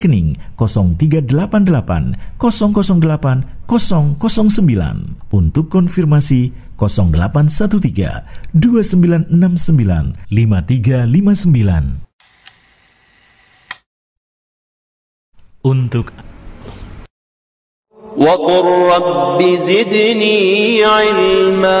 rekening 0388 008 009 untuk konfirmasi 0813 2969 5359 untuk وقل رب زدني علما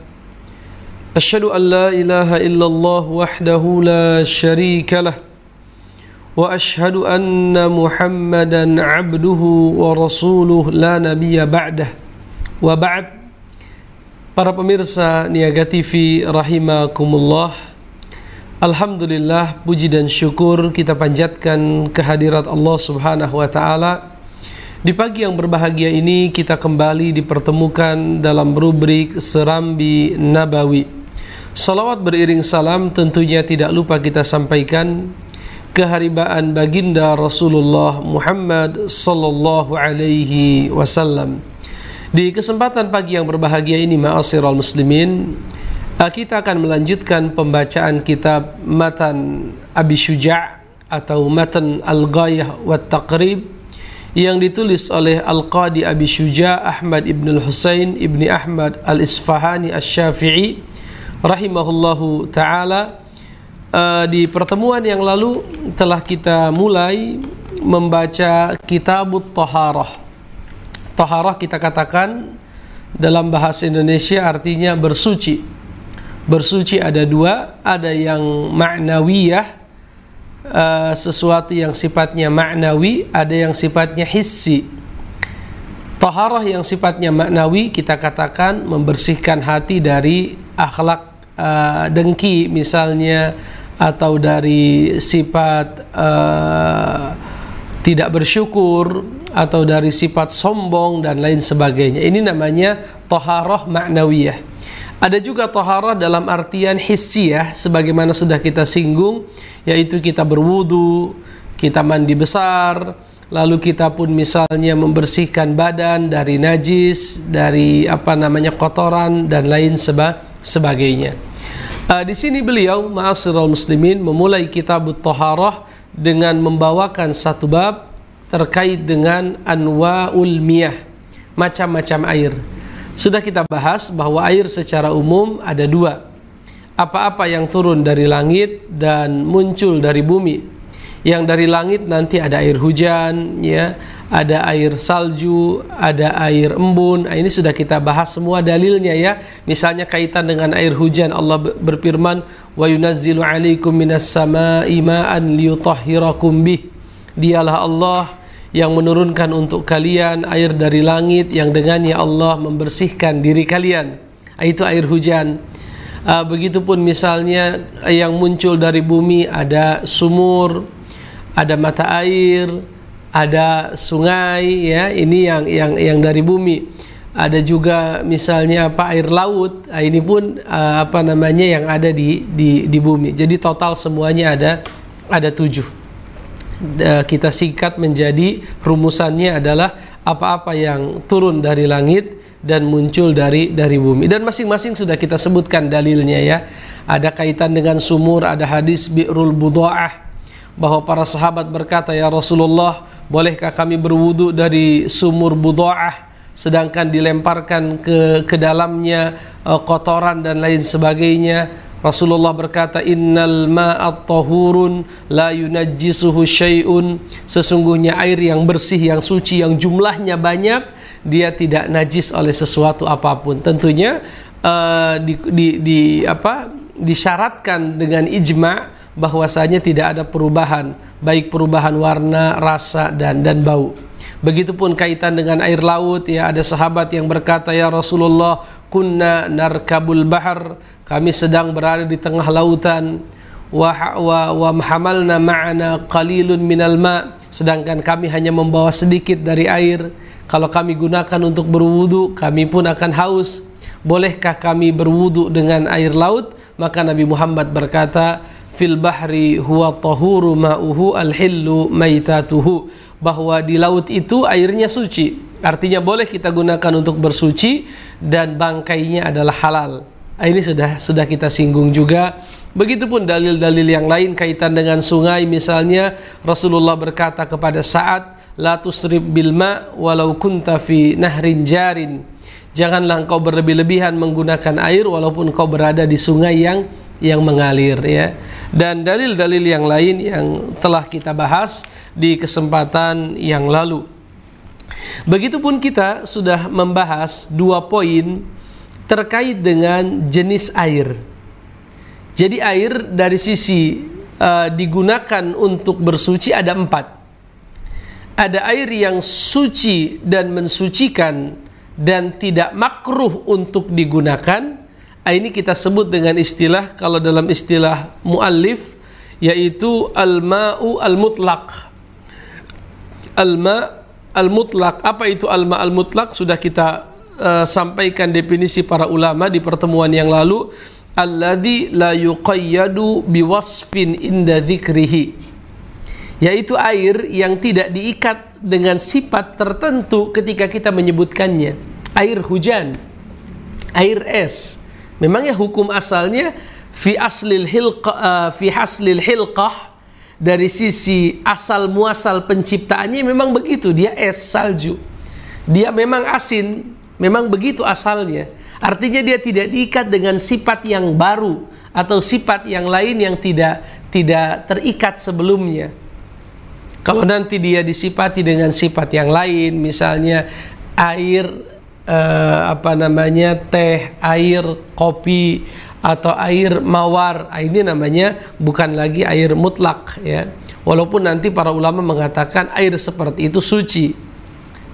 أشهد أن لا إله إلا الله وحده لا شريك له وأشهد أن محمدا عبده ورسوله لا نبي بعده وبعد Para pemirsa Niaga TV rahimakumullah Alhamdulillah puji dan syukur kita panjatkan kehadirat Allah Subhanahu wa taala. Di pagi yang berbahagia ini kita kembali dipertemukan dalam rubrik Serambi Nabawi. Salawat beriring salam tentunya tidak lupa kita sampaikan keharibaan baginda Rasulullah Muhammad sallallahu alaihi wasallam. Di kesempatan pagi yang berbahagia ini ma'asyiral muslimin, eh, kita akan melanjutkan pembacaan kitab Matan Abi Syuja' atau Matan Al-Ghayah wa Taqrib yang ditulis oleh Al-Qadi Abi Syuja' Ahmad Ibn Al-Husain Ibni Ahmad Al-Isfahani Asy-Syafi'i al rahimahullahu taala eh, di pertemuan yang lalu telah kita mulai membaca kitabut taharah. Taharah kita katakan dalam bahasa Indonesia artinya bersuci. Bersuci ada dua, ada yang maknawiyah ya sesuatu yang sifatnya maknawi, ada yang sifatnya hissi. Taharah yang sifatnya maknawi kita katakan membersihkan hati dari akhlak uh, dengki misalnya atau dari sifat uh, tidak bersyukur atau dari sifat sombong dan lain sebagainya. Ini namanya toharoh maknawiyah. Ada juga toharoh dalam artian hissiyah sebagaimana sudah kita singgung yaitu kita berwudu, kita mandi besar, lalu kita pun misalnya membersihkan badan dari najis, dari apa namanya kotoran dan lain sebagainya sebagainya. Uh, di sini beliau Ma'asirul Muslimin memulai kitab Taharah dengan membawakan satu bab terkait dengan anwaul miyah, macam-macam air. Sudah kita bahas bahwa air secara umum ada dua. Apa-apa yang turun dari langit dan muncul dari bumi yang dari langit nanti ada air hujan ya ada air salju ada air embun nah, ini sudah kita bahas semua dalilnya ya misalnya kaitan dengan air hujan Allah berfirman wa yunazzilu alaikum minas sama ma'an liyutahhirakum bih dialah Allah yang menurunkan untuk kalian air dari langit yang dengannya Allah membersihkan diri kalian nah, itu air hujan ah, begitupun misalnya yang muncul dari bumi ada sumur ada mata air, ada sungai ya, ini yang yang yang dari bumi. Ada juga misalnya apa air laut, nah, ini pun uh, apa namanya yang ada di di di bumi. Jadi total semuanya ada ada tujuh. Uh, kita singkat menjadi rumusannya adalah apa-apa yang turun dari langit dan muncul dari dari bumi dan masing-masing sudah kita sebutkan dalilnya ya ada kaitan dengan sumur ada hadis bi'rul budha'ah bahwa para sahabat berkata, "Ya Rasulullah, bolehkah kami berwudu dari sumur Budoah?" sedangkan dilemparkan ke ke dalamnya uh, kotoran dan lain sebagainya Rasulullah berkata innal ma'at tahurun la yunajjisuhu syai'un sesungguhnya air yang bersih yang suci yang jumlahnya banyak dia tidak najis oleh sesuatu apapun tentunya uh, di, di, di apa disyaratkan dengan ijma' bahwasanya tidak ada perubahan baik perubahan warna, rasa dan dan bau. Begitupun kaitan dengan air laut ya ada sahabat yang berkata ya Rasulullah kunna narkabul bahar kami sedang berada di tengah lautan wa wa wa hamalna ma'ana qalilun minal ma sedangkan kami hanya membawa sedikit dari air kalau kami gunakan untuk berwudu kami pun akan haus bolehkah kami berwudu dengan air laut maka Nabi Muhammad berkata fil bahri huwa tahuru ma'uhu al hillu maitatuhu bahwa di laut itu airnya suci artinya boleh kita gunakan untuk bersuci dan bangkainya adalah halal ah, ini sudah sudah kita singgung juga begitupun dalil-dalil yang lain kaitan dengan sungai misalnya Rasulullah berkata kepada saat la tusrib bilma walau kunta fi nahrin jarin janganlah engkau berlebih-lebihan menggunakan air walaupun kau berada di sungai yang yang mengalir ya dan dalil-dalil yang lain yang telah kita bahas di kesempatan yang lalu. Begitupun kita sudah membahas dua poin terkait dengan jenis air. Jadi air dari sisi uh, digunakan untuk bersuci ada empat. Ada air yang suci dan mensucikan dan tidak makruh untuk digunakan Ah, ini kita sebut dengan istilah kalau dalam istilah muallif yaitu al-ma'u al-mutlaq. Al-ma' al-mutlaq. Apa itu al-ma' al-mutlaq? Sudah kita uh, sampaikan definisi para ulama di pertemuan yang lalu. Alladhi la yuqayyadu biwasfin inda dzikrihi. Yaitu air yang tidak diikat dengan sifat tertentu ketika kita menyebutkannya. Air hujan, air es, Memangnya hukum asalnya fi aslil hilqa, uh, eh, fi haslil hilqah dari sisi asal muasal penciptaannya memang begitu dia es salju. Dia memang asin, memang begitu asalnya. Artinya dia tidak diikat dengan sifat yang baru atau sifat yang lain yang tidak tidak terikat sebelumnya. Kalau nanti dia disipati dengan sifat yang lain, misalnya air eh, apa namanya teh, air, kopi atau air mawar. Ah, ini namanya bukan lagi air mutlak ya. Walaupun nanti para ulama mengatakan air seperti itu suci,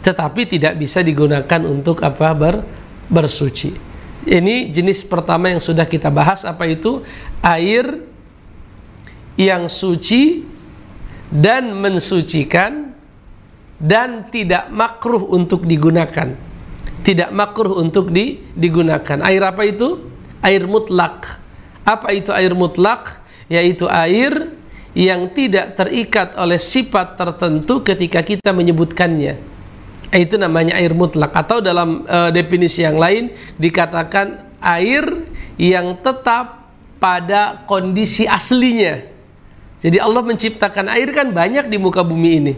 tetapi tidak bisa digunakan untuk apa ber, bersuci. Ini jenis pertama yang sudah kita bahas apa itu air yang suci dan mensucikan dan tidak makruh untuk digunakan tidak makruh untuk di, digunakan. Air apa itu? Air mutlak. Apa itu air mutlak? Yaitu air yang tidak terikat oleh sifat tertentu ketika kita menyebutkannya. Eh, itu namanya air mutlak atau dalam e, definisi yang lain dikatakan air yang tetap pada kondisi aslinya. Jadi Allah menciptakan air kan banyak di muka bumi ini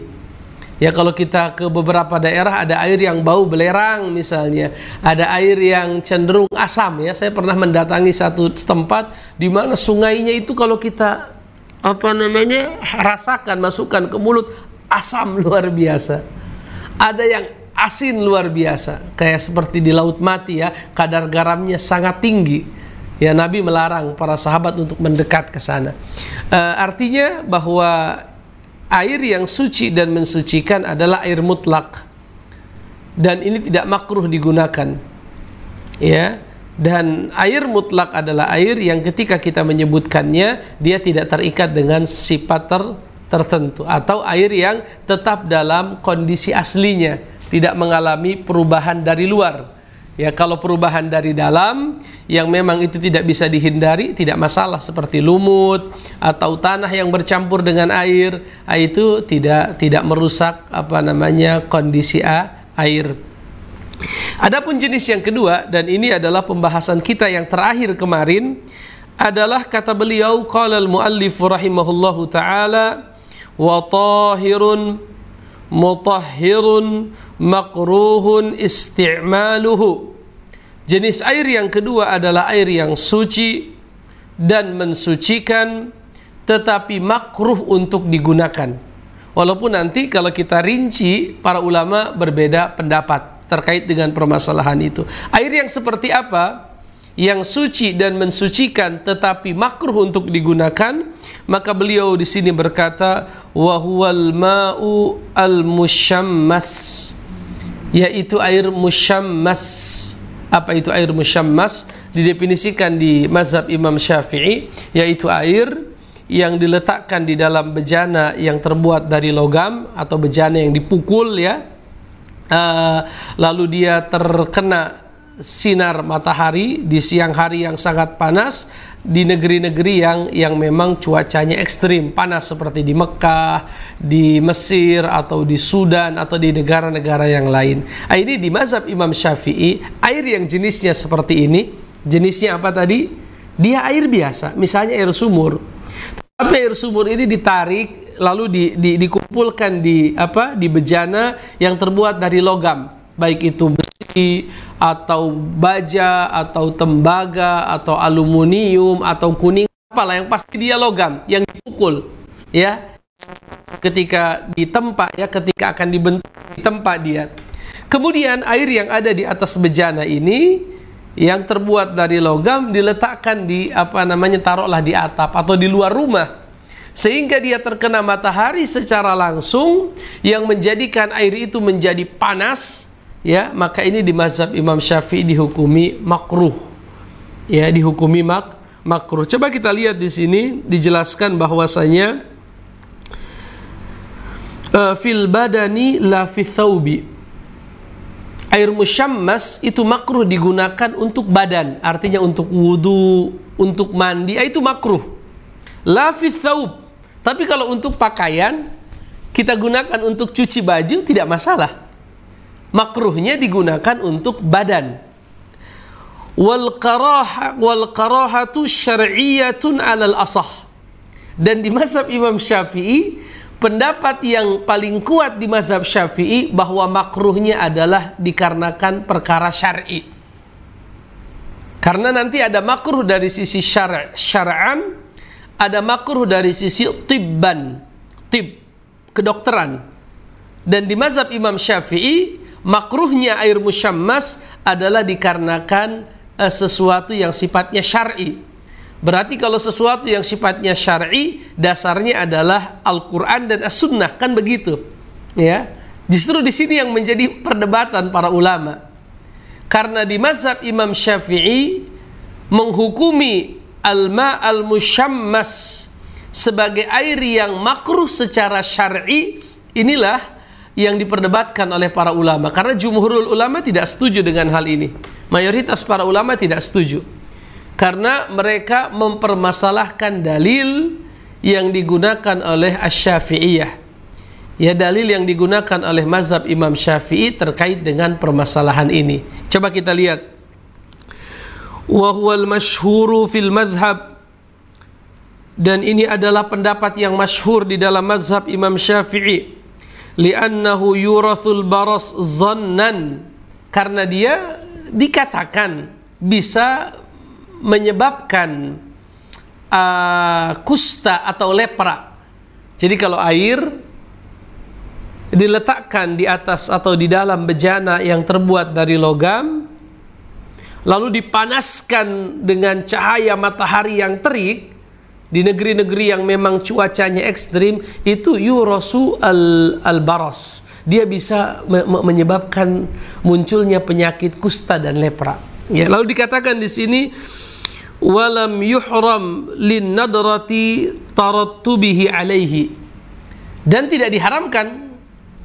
Ya kalau kita ke beberapa daerah ada air yang bau belerang misalnya, ada air yang cenderung asam ya. Saya pernah mendatangi satu tempat di mana sungainya itu kalau kita apa namanya rasakan masukkan ke mulut asam luar biasa. Ada yang asin luar biasa, kayak seperti di laut mati ya, kadar garamnya sangat tinggi. Ya Nabi melarang para sahabat untuk mendekat ke sana. E, artinya bahwa air yang suci dan mensucikan adalah air mutlak dan ini tidak makruh digunakan ya dan air mutlak adalah air yang ketika kita menyebutkannya dia tidak terikat dengan sifat ter tertentu atau air yang tetap dalam kondisi aslinya tidak mengalami perubahan dari luar Ya kalau perubahan dari dalam yang memang itu tidak bisa dihindari tidak masalah seperti lumut atau tanah yang bercampur dengan air itu tidak tidak merusak apa namanya kondisi air. Adapun jenis yang kedua dan ini adalah pembahasan kita yang terakhir kemarin adalah kata beliau qala al-muallif rahimahullahu taala wa tahirun mutahhirun makruhun isti'maluhu Jenis air yang kedua adalah air yang suci dan mensucikan tetapi makruh untuk digunakan. Walaupun nanti kalau kita rinci para ulama berbeda pendapat terkait dengan permasalahan itu. Air yang seperti apa? Yang suci dan mensucikan tetapi makruh untuk digunakan, maka beliau di sini berkata wa huwal ma'u al-musyammas yaitu air musyammas apa itu air musyammas? Didefinisikan di mazhab Imam Syafi'i yaitu air yang diletakkan di dalam bejana yang terbuat dari logam atau bejana yang dipukul ya. Uh, lalu dia terkena sinar matahari di siang hari yang sangat panas di negeri-negeri yang yang memang cuacanya ekstrim panas seperti di Mekah, di Mesir atau di Sudan atau di negara-negara yang lain. Nah, ini di mazhab Imam Syafi'i air yang jenisnya seperti ini, jenisnya apa tadi? Dia air biasa, misalnya air sumur. Tapi air sumur ini ditarik lalu di, di, dikumpulkan di apa? di bejana yang terbuat dari logam, baik itu besi atau baja atau tembaga atau aluminium atau kuning apalah yang pasti dia logam yang dipukul ya ketika ditempa ya ketika akan dibentuk di tempat dia kemudian air yang ada di atas bejana ini yang terbuat dari logam diletakkan di apa namanya taruhlah di atap atau di luar rumah sehingga dia terkena matahari secara langsung yang menjadikan air itu menjadi panas ya maka ini di mazhab Imam Syafi'i dihukumi makruh ya dihukumi mak makruh coba kita lihat di sini dijelaskan bahwasanya e, fil badani la fi thawbi air musyammas itu makruh digunakan untuk badan artinya untuk wudhu untuk mandi ah, itu makruh la fi thawb tapi kalau untuk pakaian kita gunakan untuk cuci baju tidak masalah makruhnya digunakan untuk badan wal karaha wal karahatu syar'iyyatun alal asah dan di mazhab Imam Syafi'i pendapat yang paling kuat di mazhab Syafi'i bahwa makruhnya adalah dikarenakan perkara syar'i karena nanti ada makruh dari sisi syara' syara'an ada makruh dari sisi tibban tib kedokteran dan di mazhab Imam Syafi'i makruhnya air musyammas adalah dikarenakan uh, sesuatu yang sifatnya syar'i. Berarti kalau sesuatu yang sifatnya syar'i dasarnya adalah Al-Qur'an dan As-Sunnah kan begitu. Ya. Justru di sini yang menjadi perdebatan para ulama. Karena di mazhab Imam Syafi'i menghukumi al-ma al-musyammas sebagai air yang makruh secara syar'i inilah yang diperdebatkan oleh para ulama karena jumhurul ulama tidak setuju dengan hal ini. Mayoritas para ulama tidak setuju. Karena mereka mempermasalahkan dalil yang digunakan oleh Asy-Syafi'iyah. Ya dalil yang digunakan oleh mazhab Imam Syafi'i terkait dengan permasalahan ini. Coba kita lihat. Wa huwal masyhuru fil madhab dan ini adalah pendapat yang masyhur di dalam mazhab Imam Syafi'i li'annahu yurathul baras zannan karena dia dikatakan bisa menyebabkan uh, kusta atau lepra. Jadi kalau air diletakkan di atas atau di dalam bejana yang terbuat dari logam lalu dipanaskan dengan cahaya matahari yang terik di negeri-negeri yang memang cuacanya ekstrim itu yurosu al albaros dia bisa me me menyebabkan munculnya penyakit kusta dan lepra ya lalu dikatakan di sini walam yuhram lin nadrati tarattubihi alaihi dan tidak diharamkan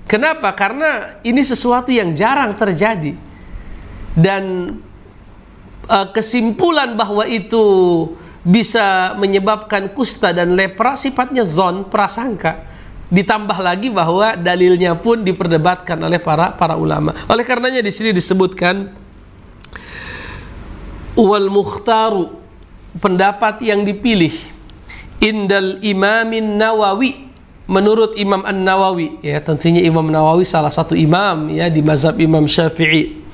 kenapa karena ini sesuatu yang jarang terjadi dan eh, kesimpulan bahwa itu bisa menyebabkan kusta dan lepra sifatnya zon prasangka ditambah lagi bahwa dalilnya pun diperdebatkan oleh para para ulama oleh karenanya di sini disebutkan wal mukhtaru pendapat yang dipilih indal imamin nawawi menurut Imam An Nawawi ya tentunya Imam Nawawi salah satu imam ya di mazhab Imam Syafi'i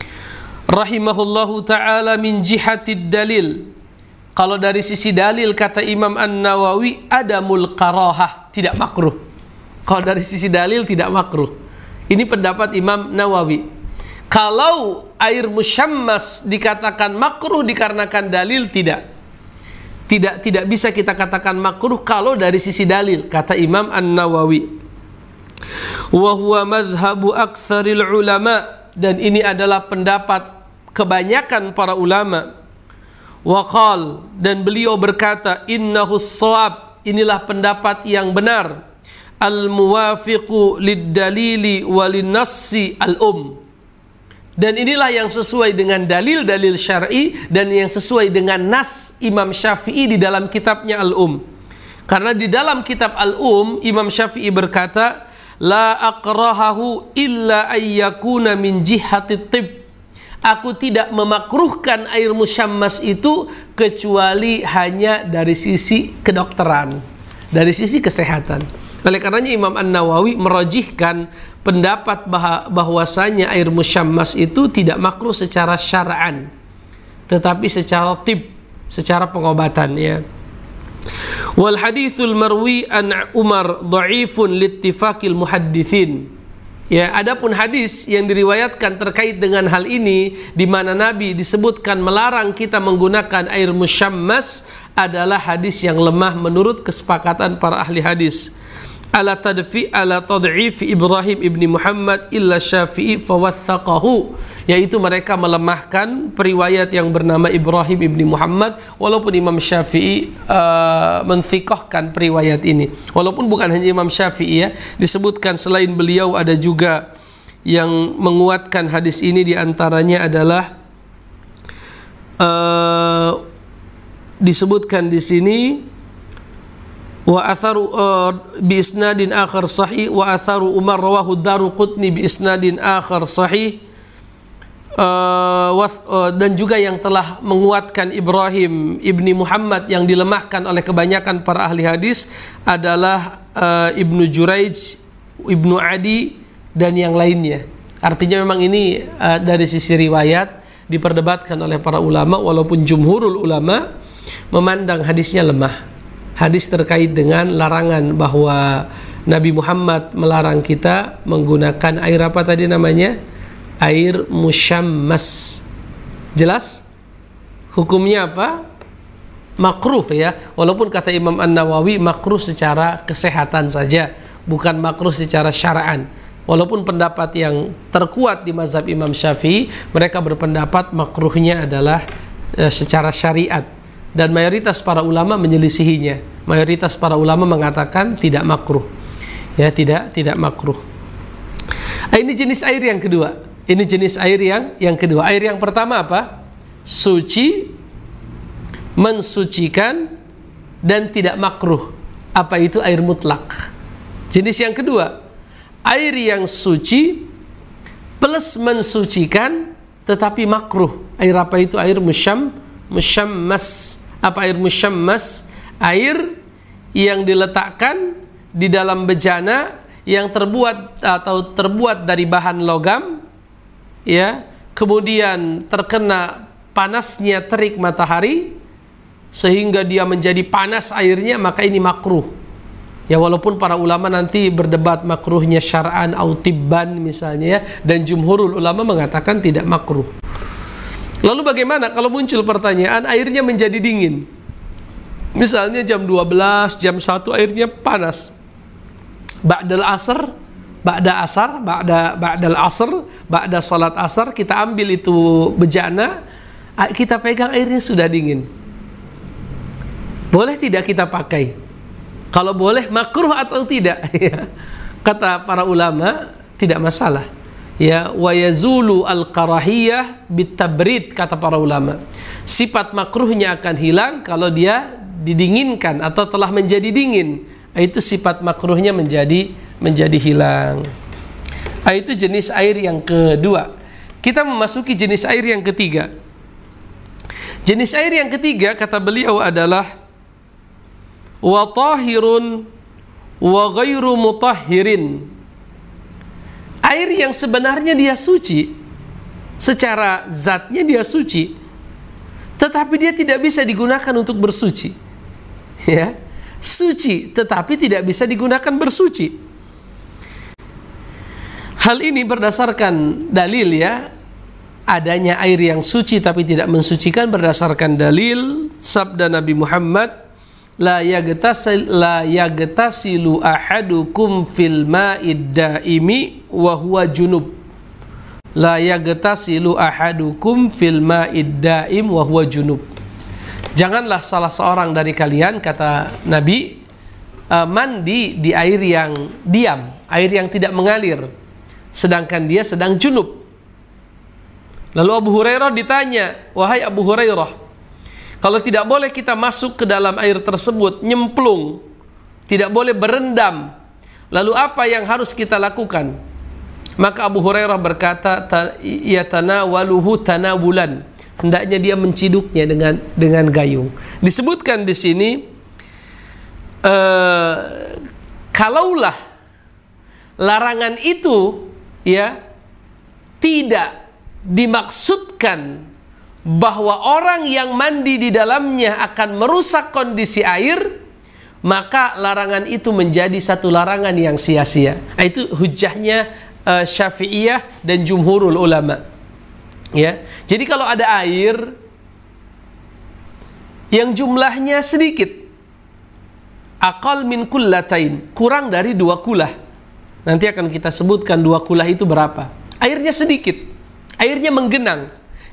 rahimahullahu taala min jihatid dalil kalau dari sisi dalil kata Imam An-Nawawi ada karohah, tidak makruh. Kalau dari sisi dalil tidak makruh. Ini pendapat Imam Nawawi. Kalau air musyammas dikatakan makruh dikarenakan dalil tidak. Tidak tidak bisa kita katakan makruh kalau dari sisi dalil kata Imam An-Nawawi. Wa huwa ulama dan ini adalah pendapat kebanyakan para ulama Waqal dan beliau berkata innahu shawab inilah pendapat yang benar al muwafiqu lid-dalili nassi al-um dan inilah yang sesuai dengan dalil-dalil syar'i dan yang sesuai dengan nas Imam Syafi'i di dalam kitabnya Al-Um. Karena di dalam kitab Al-Um Imam Syafi'i berkata la akrahahu illa ayyakuna min jihati tib aku tidak memakruhkan air musyammas itu kecuali hanya dari sisi kedokteran, dari sisi kesehatan. Oleh karenanya Imam An-Nawawi merojihkan pendapat bah bahwasanya air musyammas itu tidak makruh secara syara'an tetapi secara tip, secara pengobatan ya. Wal hadithul marwi an Umar dha'ifun li'ttifakil muhaddithin. Ya, adapun hadis yang diriwayatkan terkait dengan hal ini di mana Nabi disebutkan melarang kita menggunakan air musyammas adalah hadis yang lemah menurut kesepakatan para ahli hadis ala tadfi ala tad'if Ibrahim ibni Muhammad illa Syafi'i fawassaqahu yaitu mereka melemahkan periwayat yang bernama Ibrahim ibni Muhammad walaupun Imam Syafi'i uh, mensikohkan periwayat ini walaupun bukan hanya Imam Syafi'i ya disebutkan selain beliau ada juga yang menguatkan hadis ini diantaranya adalah uh, disebutkan di sini wa atharu eh, bi isnadin akhar sahih wa atharu Umar rawahu qutni bi isnadin akhar sahih eh, eh, dan juga yang telah menguatkan Ibrahim ibni Muhammad yang dilemahkan oleh kebanyakan para ahli hadis adalah Ibnu Juraij, Ibnu Adi dan yang lainnya. Artinya memang ini dari sisi riwayat diperdebatkan oleh para ulama walaupun jumhurul ulama memandang hadisnya lemah hadis terkait dengan larangan bahwa Nabi Muhammad melarang kita menggunakan air apa tadi namanya? Air musyammas. Jelas? Hukumnya apa? Makruh ya. Walaupun kata Imam An-Nawawi makruh secara kesehatan saja, bukan makruh secara syara'an. Walaupun pendapat yang terkuat di mazhab Imam Syafi'i, mereka berpendapat makruhnya adalah eh, secara syariat dan mayoritas para ulama menyelisihinya mayoritas para ulama mengatakan tidak makruh. Ya, tidak tidak makruh. Ah, ini jenis air yang kedua. Ini jenis air yang yang kedua. Air yang pertama apa? Suci mensucikan dan tidak makruh. Apa itu air mutlak? Jenis yang kedua, air yang suci plus mensucikan tetapi makruh. Air apa itu? Air musyam, mas? Apa air mas? air yang diletakkan di dalam bejana yang terbuat atau terbuat dari bahan logam ya kemudian terkena panasnya terik matahari sehingga dia menjadi panas airnya maka ini makruh ya walaupun para ulama nanti berdebat makruhnya syaraan, autiban misalnya ya dan jumhurul ulama mengatakan tidak makruh lalu bagaimana kalau muncul pertanyaan airnya menjadi dingin Misalnya jam 12, jam 1 airnya panas. Ba'dal asar, ba'da asar, ba'da ba'dal asar, ba'da salat asar kita ambil itu bejana, kita pegang airnya sudah dingin. Boleh tidak kita pakai? Kalau boleh makruh atau tidak? Ya. Kata para ulama tidak masalah ya wayazulu al karahiyah bitabrid kata para ulama sifat makruhnya akan hilang kalau dia didinginkan atau telah menjadi dingin itu sifat makruhnya menjadi menjadi hilang ah, itu jenis air yang kedua kita memasuki jenis air yang ketiga jenis air yang ketiga kata beliau adalah watahirun wa ghairu mutahhirin air yang sebenarnya dia suci secara zatnya dia suci tetapi dia tidak bisa digunakan untuk bersuci ya suci tetapi tidak bisa digunakan bersuci hal ini berdasarkan dalil ya adanya air yang suci tapi tidak mensucikan berdasarkan dalil sabda Nabi Muhammad la yagtasil la yagtasilu ahadukum fil ma'id daimi wa huwa junub la yagtasilu ahadukum fil ma'id daim wa huwa junub Janganlah salah seorang dari kalian kata Nabi uh, mandi di air yang diam, air yang tidak mengalir, sedangkan dia sedang junub. Lalu Abu Hurairah ditanya, "Wahai Abu Hurairah, kalau tidak boleh kita masuk ke dalam air tersebut, nyemplung, tidak boleh berendam, lalu apa yang harus kita lakukan?" Maka Abu Hurairah berkata, ya tanawaluhu tanawulan hendaknya dia menciduknya dengan dengan gayung. Disebutkan di sini uh, kalaulah larangan itu ya tidak dimaksudkan bahwa orang yang mandi di dalamnya akan merusak kondisi air, maka larangan itu menjadi satu larangan yang sia-sia. Nah, itu hujahnya uh, Syafi'iyah dan jumhurul ulama. Gitu. Ya. Jadi kalau ada air yang jumlahnya sedikit akal min kullatain, kurang dari dua kulah. Nanti akan kita sebutkan dua kulah itu berapa. Airnya sedikit. Airnya menggenang.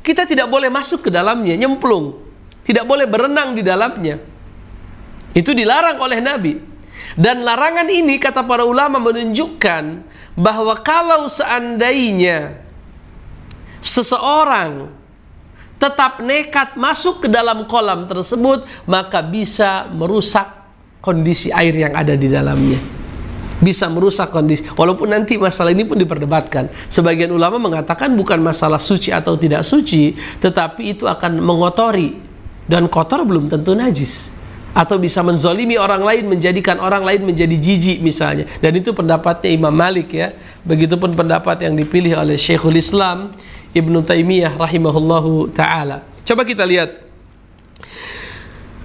Kita tidak boleh masuk ke dalamnya, nyemplung. Tidak boleh berenang di dalamnya. Itu dilarang oleh Nabi. Dan larangan ini kata para ulama menunjukkan bahwa kalau seandainya seseorang tetap nekat masuk ke dalam kolam tersebut, maka bisa merusak kondisi air yang ada di dalamnya. Bisa merusak kondisi. Walaupun nanti masalah ini pun diperdebatkan. Sebagian ulama mengatakan bukan masalah suci atau tidak suci, tetapi itu akan mengotori. Dan kotor belum tentu najis. Atau bisa menzolimi orang lain, menjadikan orang lain menjadi jijik misalnya. Dan itu pendapatnya Imam Malik ya. Begitupun pendapat yang dipilih oleh Syekhul Islam Ibnu Taimiyah rahimahullahu taala. Coba kita lihat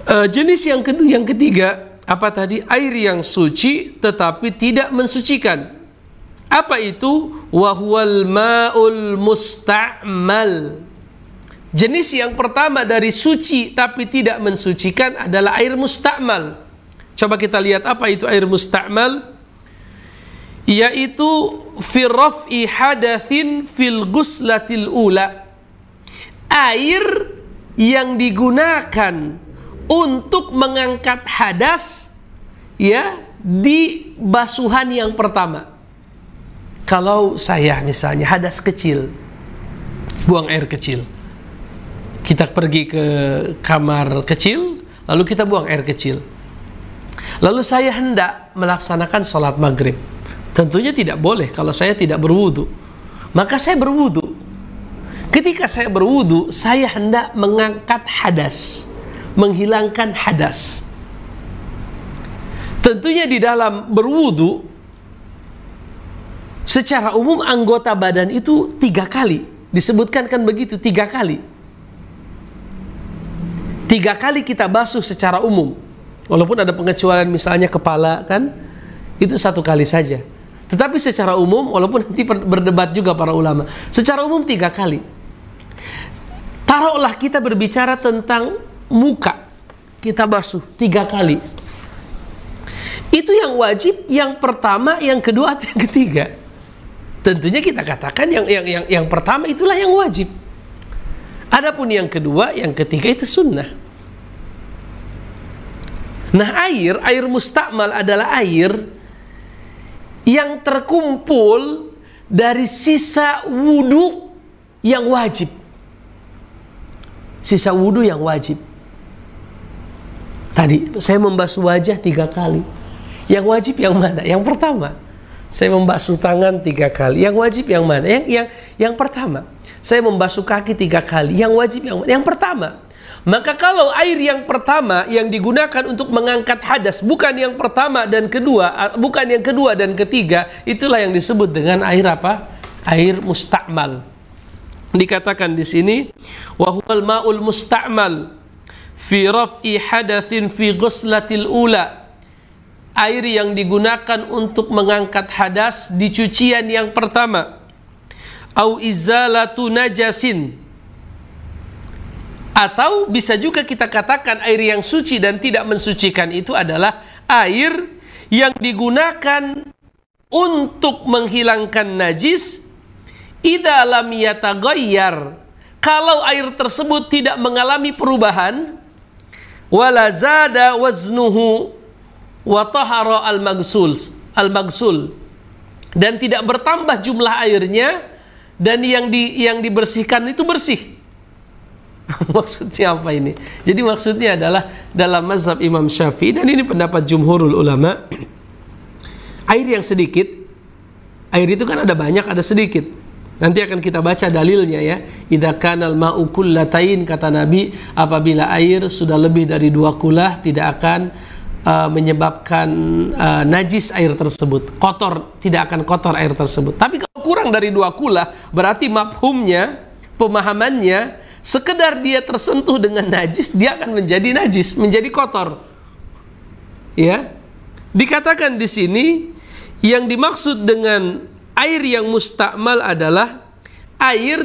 e, jenis yang kedua yang ketiga apa tadi air yang suci tetapi tidak mensucikan. Apa itu wahwal maul musta'mal. Jenis yang pertama dari suci tapi tidak mensucikan adalah air musta'mal. Coba kita lihat apa itu air musta'mal? Yaitu firaf'i raf'i fil Guslatil ula air yang digunakan untuk mengangkat hadas ya di basuhan yang pertama kalau saya misalnya hadas kecil buang air kecil kita pergi ke kamar kecil lalu kita buang air kecil lalu saya hendak melaksanakan sholat maghrib Tentunya tidak boleh kalau saya tidak berwudu. Maka saya berwudu. Ketika saya berwudu, saya hendak mengangkat hadas, menghilangkan hadas. Tentunya di dalam berwudu secara umum anggota badan itu tiga kali disebutkan kan begitu tiga kali tiga kali kita basuh secara umum walaupun ada pengecualian misalnya kepala kan itu satu kali saja tetapi secara umum, walaupun nanti berdebat juga para ulama, secara umum tiga kali. Taruhlah kita berbicara tentang muka, kita basuh tiga kali. Itu yang wajib, yang pertama, yang kedua, atau yang ketiga. Tentunya kita katakan yang yang yang, yang pertama itulah yang wajib. Adapun yang kedua, yang ketiga itu sunnah. Nah air, air mustakmal adalah air yang terkumpul dari sisa wudhu yang wajib. Sisa wudhu yang wajib. Tadi saya membasuh wajah tiga kali. Yang wajib yang mana? Yang pertama, saya membasuh tangan tiga kali. Yang wajib yang mana? Yang yang yang pertama, saya membasuh kaki tiga kali. Yang wajib yang mana? Yang pertama. Maka kalau air yang pertama yang digunakan untuk mengangkat hadas bukan yang pertama dan kedua, bukan yang kedua dan ketiga, itulah yang disebut dengan air apa? Air musta'mal. Dikatakan di sini wahul ma'ul musta'mal fi raf'i hadatsin fi ghuslatil ula. Air yang digunakan untuk mengangkat hadas di cucian yang pertama. Au izalatu najasin atau bisa juga kita katakan air yang suci dan tidak mensucikan itu adalah air yang digunakan untuk menghilangkan najis idza lam yataghayyar. Kalau air tersebut tidak mengalami perubahan wala waznuhu wa al magsul al magsul dan tidak bertambah jumlah airnya dan yang di yang dibersihkan itu bersih maksudnya apa ini? Jadi maksudnya adalah dalam mazhab Imam Syafi'i dan ini pendapat jumhurul ulama air yang sedikit air itu kan ada banyak ada sedikit nanti akan kita baca dalilnya ya idza kanal ma'u kullatain kata nabi apabila air sudah lebih dari dua kulah tidak akan uh, menyebabkan uh, najis air tersebut kotor tidak akan kotor air tersebut tapi kalau kurang dari dua kulah berarti mafhumnya pemahamannya Sekedar dia tersentuh dengan najis, dia akan menjadi najis, menjadi kotor. Ya. Dikatakan di sini yang dimaksud dengan air yang mustakmal adalah air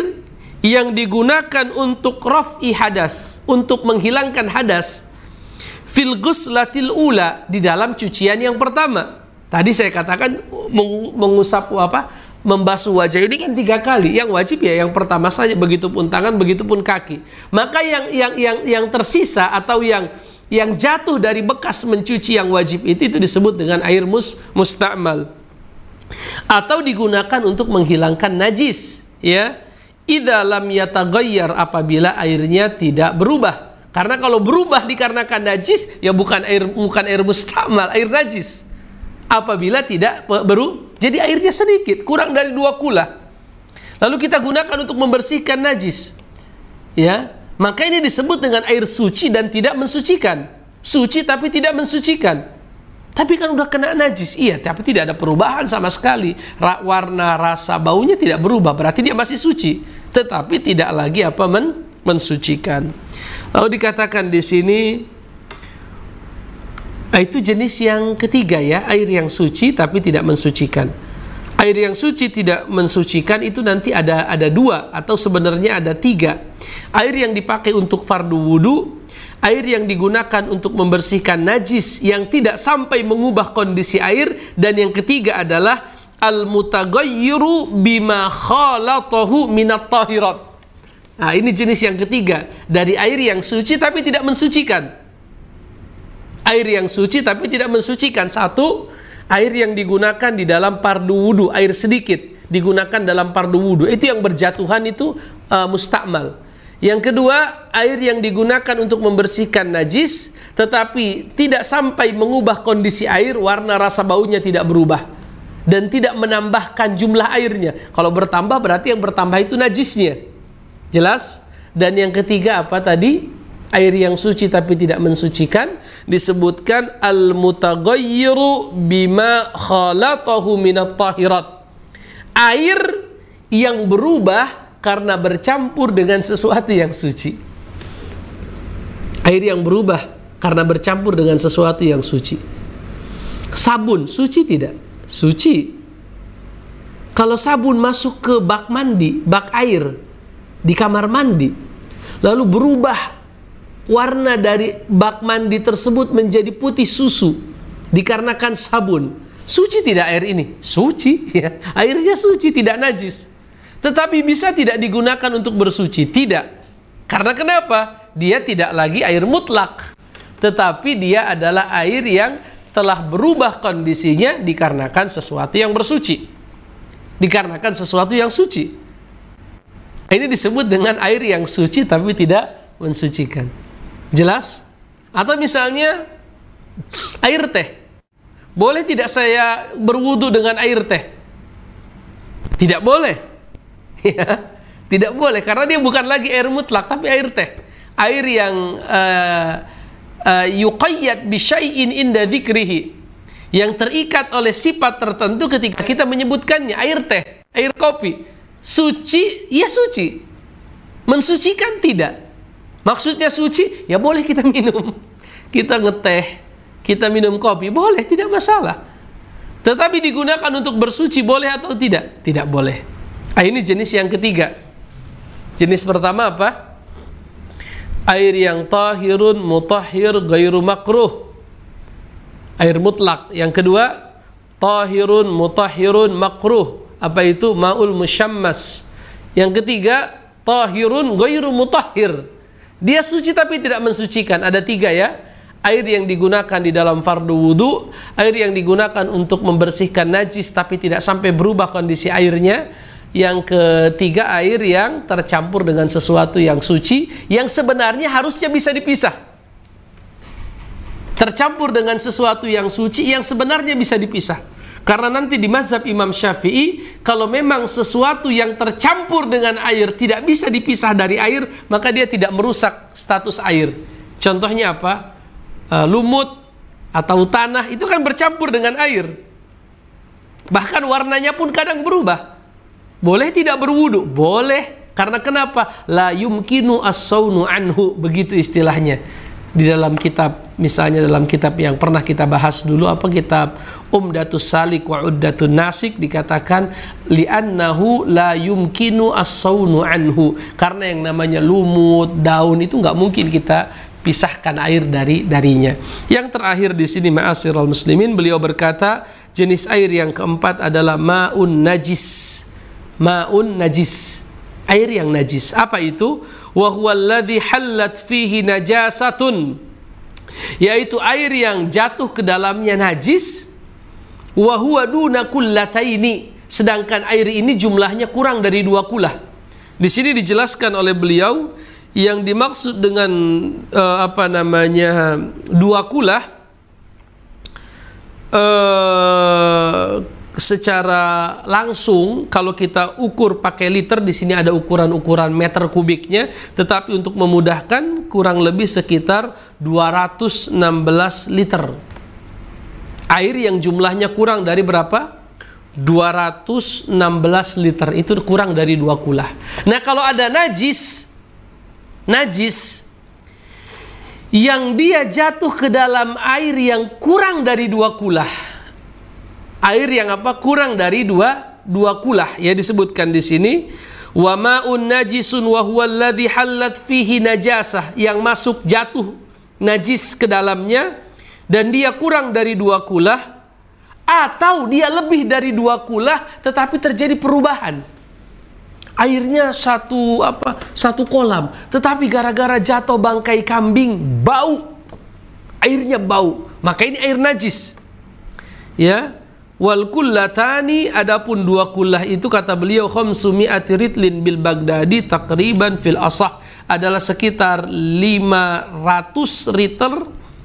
yang digunakan untuk raf'i hadas, untuk menghilangkan hadas fil ghuslatil ula di dalam cucian yang pertama. Tadi saya katakan mengusap apa? membasuh wajah ini kan tiga kali. Yang wajib ya yang pertama saja begitu pun tangan, begitu pun kaki. Maka yang yang yang yang tersisa atau yang yang jatuh dari bekas mencuci yang wajib itu itu disebut dengan air mus mustamal atau digunakan untuk menghilangkan najis ya idalam lam apabila airnya tidak berubah karena kalau berubah dikarenakan najis ya bukan air bukan air mustamal air najis apabila tidak beru jadi airnya sedikit kurang dari dua kula lalu kita gunakan untuk membersihkan najis ya maka ini disebut dengan air suci dan tidak mensucikan suci tapi tidak mensucikan tapi kan udah kena najis iya tapi tidak ada perubahan sama sekali Ra warna rasa baunya tidak berubah berarti dia masih suci tetapi tidak lagi apa men mensucikan lalu dikatakan di sini Ah, itu jenis yang ketiga ya, air yang suci tapi tidak mensucikan. Air yang suci tidak mensucikan itu nanti ada ada dua atau sebenarnya ada tiga. Air yang dipakai untuk fardu wudhu, air yang digunakan untuk membersihkan najis yang tidak sampai mengubah kondisi air, dan yang ketiga adalah al mutagayyiru bima khalatahu minat tahirat. Nah, ini jenis yang ketiga dari air yang suci tapi tidak mensucikan air yang suci tapi tidak mensucikan. Satu, air yang digunakan di dalam pardu wudhu, air sedikit digunakan dalam pardu wudhu. Itu yang berjatuhan itu uh, mustakmal. Yang kedua, air yang digunakan untuk membersihkan najis tetapi tidak sampai mengubah kondisi air, warna rasa baunya tidak berubah dan tidak menambahkan jumlah airnya. Kalau bertambah berarti yang bertambah itu najisnya. Jelas? Dan yang ketiga apa tadi? air yang suci tapi tidak mensucikan disebutkan al mutaghayyiru bima khalatahu minat tahirat air yang berubah karena bercampur dengan sesuatu yang suci air yang berubah karena bercampur dengan sesuatu yang suci sabun suci tidak suci kalau sabun masuk ke bak mandi bak air di kamar mandi lalu berubah warna dari bak mandi tersebut menjadi putih susu dikarenakan sabun. Suci tidak air ini? Suci, ya. Airnya suci, tidak najis. Tetapi bisa tidak digunakan untuk bersuci? Tidak. Karena kenapa? Dia tidak lagi air mutlak. Tetapi dia adalah air yang telah berubah kondisinya dikarenakan sesuatu yang bersuci. Dikarenakan sesuatu yang suci. Ini disebut dengan air yang suci tapi tidak mensucikan. Jelas? Atau misalnya air teh. Boleh tidak saya berwudu dengan air teh? Tidak boleh. Ya. Tidak boleh karena dia bukan lagi air mutlak tapi air teh. Air yang eh, eh, yuqayyad bi syai'in inda dzikrihi yang terikat oleh sifat tertentu ketika kita menyebutkannya air teh, air kopi. Suci, ya suci. Mensucikan tidak, Maksudnya suci, ya boleh kita minum. Kita ngeteh, kita minum kopi, boleh, tidak masalah. Tetapi digunakan untuk bersuci, boleh atau tidak? Tidak boleh. Nah, ini jenis yang ketiga. Jenis pertama apa? Air yang tahirun mutahir, gairu makruh. Air mutlak. Yang kedua, tahirun mutahirun, makruh. Apa itu? Ma'ul musyammas. Yang ketiga, tahirun gairu mutahhir dia suci tapi tidak mensucikan. Ada tiga ya. Air yang digunakan di dalam fardu wudhu, air yang digunakan untuk membersihkan najis tapi tidak sampai berubah kondisi airnya. Yang ketiga air yang tercampur dengan sesuatu yang suci yang sebenarnya harusnya bisa dipisah. Tercampur dengan sesuatu yang suci yang sebenarnya bisa dipisah. Karena nanti di mazhab Imam Syafi'i, kalau memang sesuatu yang tercampur dengan air tidak bisa dipisah dari air, maka dia tidak merusak status air. Contohnya apa? Eh, lumut atau tanah itu kan bercampur dengan air. Bahkan warnanya pun kadang berubah. Boleh tidak berwudu? Boleh. Karena kenapa? La yumkinu as-saunu anhu. Begitu istilahnya di dalam kitab misalnya dalam kitab yang pernah kita bahas dulu apa kitab Umdatus Salik wa Uddatun Nasik dikatakan li'annahu la yumkinu as anhu karena yang namanya lumut daun itu nggak mungkin kita pisahkan air dari darinya. Yang terakhir di sini Ma'asirul muslimin beliau berkata jenis air yang keempat adalah maun najis. Maun najis air yang najis. Apa itu? Wa huwallazi hallat fihi najasatun. Yaitu air yang jatuh ke dalamnya najis. Wa huwa duna kullataini. Sedangkan air ini jumlahnya kurang dari dua kulah. Di sini dijelaskan oleh beliau yang dimaksud dengan eh, apa namanya dua kulah eh, secara langsung kalau kita ukur pakai liter di sini ada ukuran-ukuran meter kubiknya tetapi untuk memudahkan kurang lebih sekitar 216 liter air yang jumlahnya kurang dari berapa 216 liter itu kurang dari dua kulah nah kalau ada najis najis yang dia jatuh ke dalam air yang kurang dari dua kulah air yang apa kurang dari dua dua kulah ya disebutkan di sini wa ma'un najisun wa alladhi fihi najasah yang masuk jatuh najis ke dalamnya dan dia kurang dari dua kulah atau dia lebih dari dua kulah tetapi terjadi perubahan airnya satu apa satu kolam tetapi gara-gara jatuh bangkai kambing bau airnya bau maka ini air najis ya Wal kullatani adapun dua kullah itu kata beliau khamsumi atiritlin bil Baghdadi takriban fil asah adalah sekitar 500 liter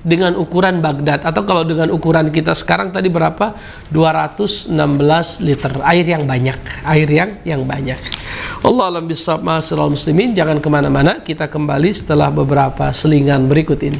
dengan ukuran Baghdad atau kalau dengan ukuran kita sekarang tadi berapa 216 liter air yang banyak air yang yang banyak Allah alam bisa muslimin jangan kemana-mana kita kembali setelah beberapa selingan berikut ini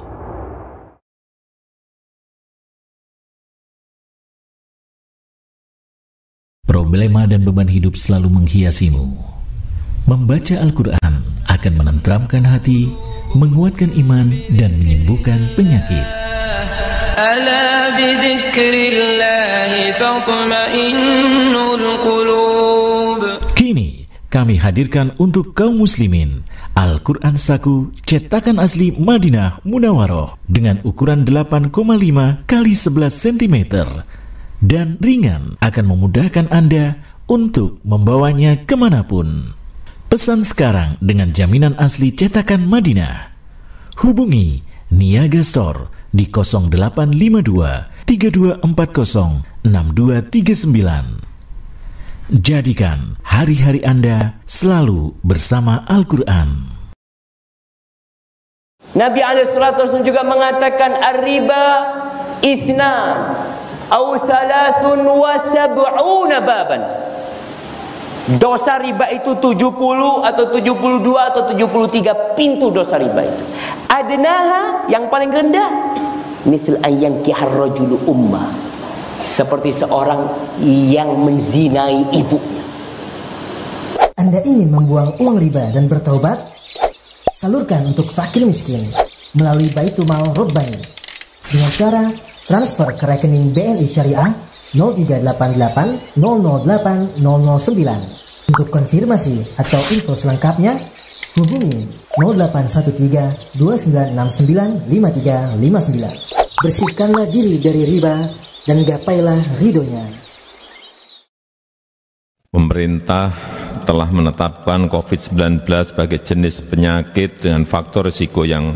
Problema dan beban hidup selalu menghiasimu. Membaca Al-Quran akan menenteramkan hati, menguatkan iman, dan menyembuhkan penyakit. Kini kami hadirkan untuk kaum muslimin Al-Quran Saku cetakan asli Madinah Munawaroh dengan ukuran 8,5 kali 11 cm dan ringan akan memudahkan Anda untuk membawanya kemanapun. Pesan sekarang dengan jaminan asli cetakan Madinah. Hubungi Niaga Store di 0852 3240 6239. Jadikan hari-hari Anda selalu bersama Al-Quran. Nabi Alaihissalam juga mengatakan Ar-riba isna au thalathun wa sab'una baban dosa riba itu 70 atau 72 atau 73 pintu dosa riba itu adnaha yang paling rendah misal ayyan kihar rajulu umma seperti seorang yang menzinai ibunya Anda ingin membuang uang riba dan bertobat? salurkan untuk fakir miskin melalui Baitul Mal Robbani dengan cara transfer ke rekening BNI Syariah 0388 008 Untuk konfirmasi atau info selengkapnya, hubungi 0813 2969 5359. Bersihkanlah diri dari riba dan gapailah ridhonya. Pemerintah telah menetapkan COVID-19 sebagai jenis penyakit dengan faktor risiko yang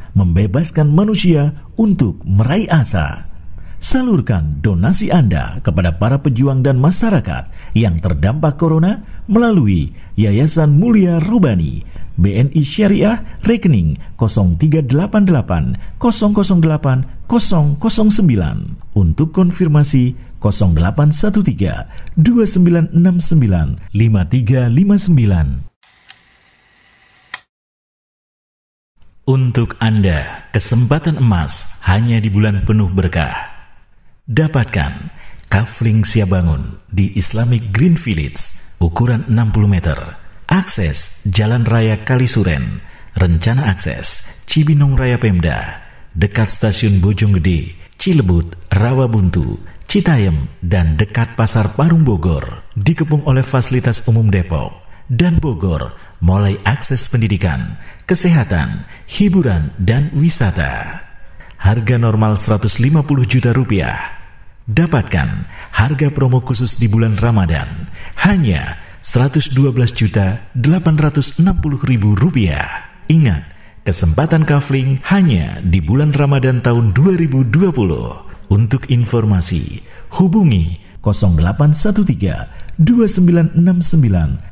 membebaskan manusia untuk meraih asa. Salurkan donasi Anda kepada para pejuang dan masyarakat yang terdampak corona melalui Yayasan Mulia Rubani BNI Syariah rekening 0388 008 009 untuk konfirmasi 0813 2969 5359 Untuk Anda, kesempatan emas hanya di bulan penuh berkah. Dapatkan Kafling bangun di Islamic Green Village ukuran 60 meter. Akses Jalan Raya Kalisuren, Rencana Akses Cibinong Raya Pemda, dekat Stasiun Bojonggede, Cilebut, Rawabuntu, Citayem dan dekat Pasar Parung Bogor, dikepung oleh fasilitas umum Depok dan Bogor, mulai akses pendidikan, kesehatan, hiburan, dan wisata. Harga normal 150 juta rupiah. Dapatkan harga promo khusus di bulan Ramadan hanya 112 juta ribu rupiah. Ingat, kesempatan kafling hanya di bulan Ramadan tahun 2020. Untuk informasi, hubungi 0813 2969 5359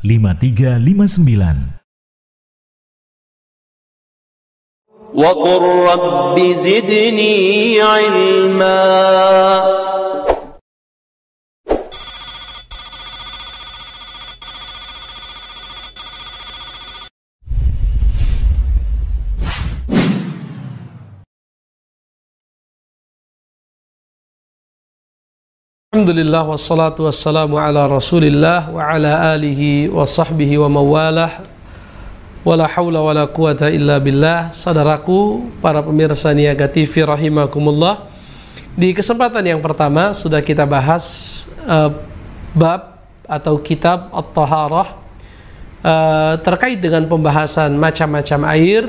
وقل رب زدني علما الحمد لله والصلاة والسلام على رسول الله وعلى آله وصحبه ومن والاه Wala haula wala quwata illa billah Saudaraku, para pemirsa Niaga TV rahimakumullah Di kesempatan yang pertama sudah kita bahas uh, Bab atau kitab At-Taharah uh, Terkait dengan pembahasan macam-macam air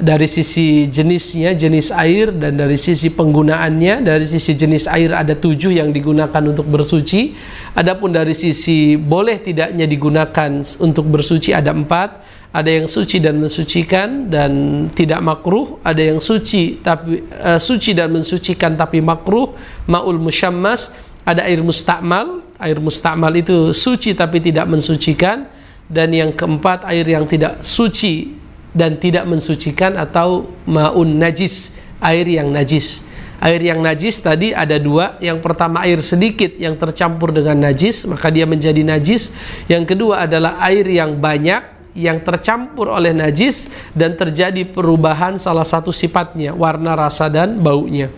dari sisi jenisnya jenis air dan dari sisi penggunaannya dari sisi jenis air ada tujuh yang digunakan untuk bersuci adapun dari sisi boleh tidaknya digunakan untuk bersuci ada empat ada yang suci dan mensucikan dan tidak makruh ada yang suci tapi uh, suci dan mensucikan tapi makruh maul musyammas ada air mustakmal air mustakmal itu suci tapi tidak mensucikan dan yang keempat air yang tidak suci dan tidak mensucikan atau maun najis air yang najis air yang najis tadi ada dua yang pertama air sedikit yang tercampur dengan najis maka dia menjadi najis yang kedua adalah air yang banyak yang tercampur oleh najis dan terjadi perubahan salah satu sifatnya warna rasa dan baunya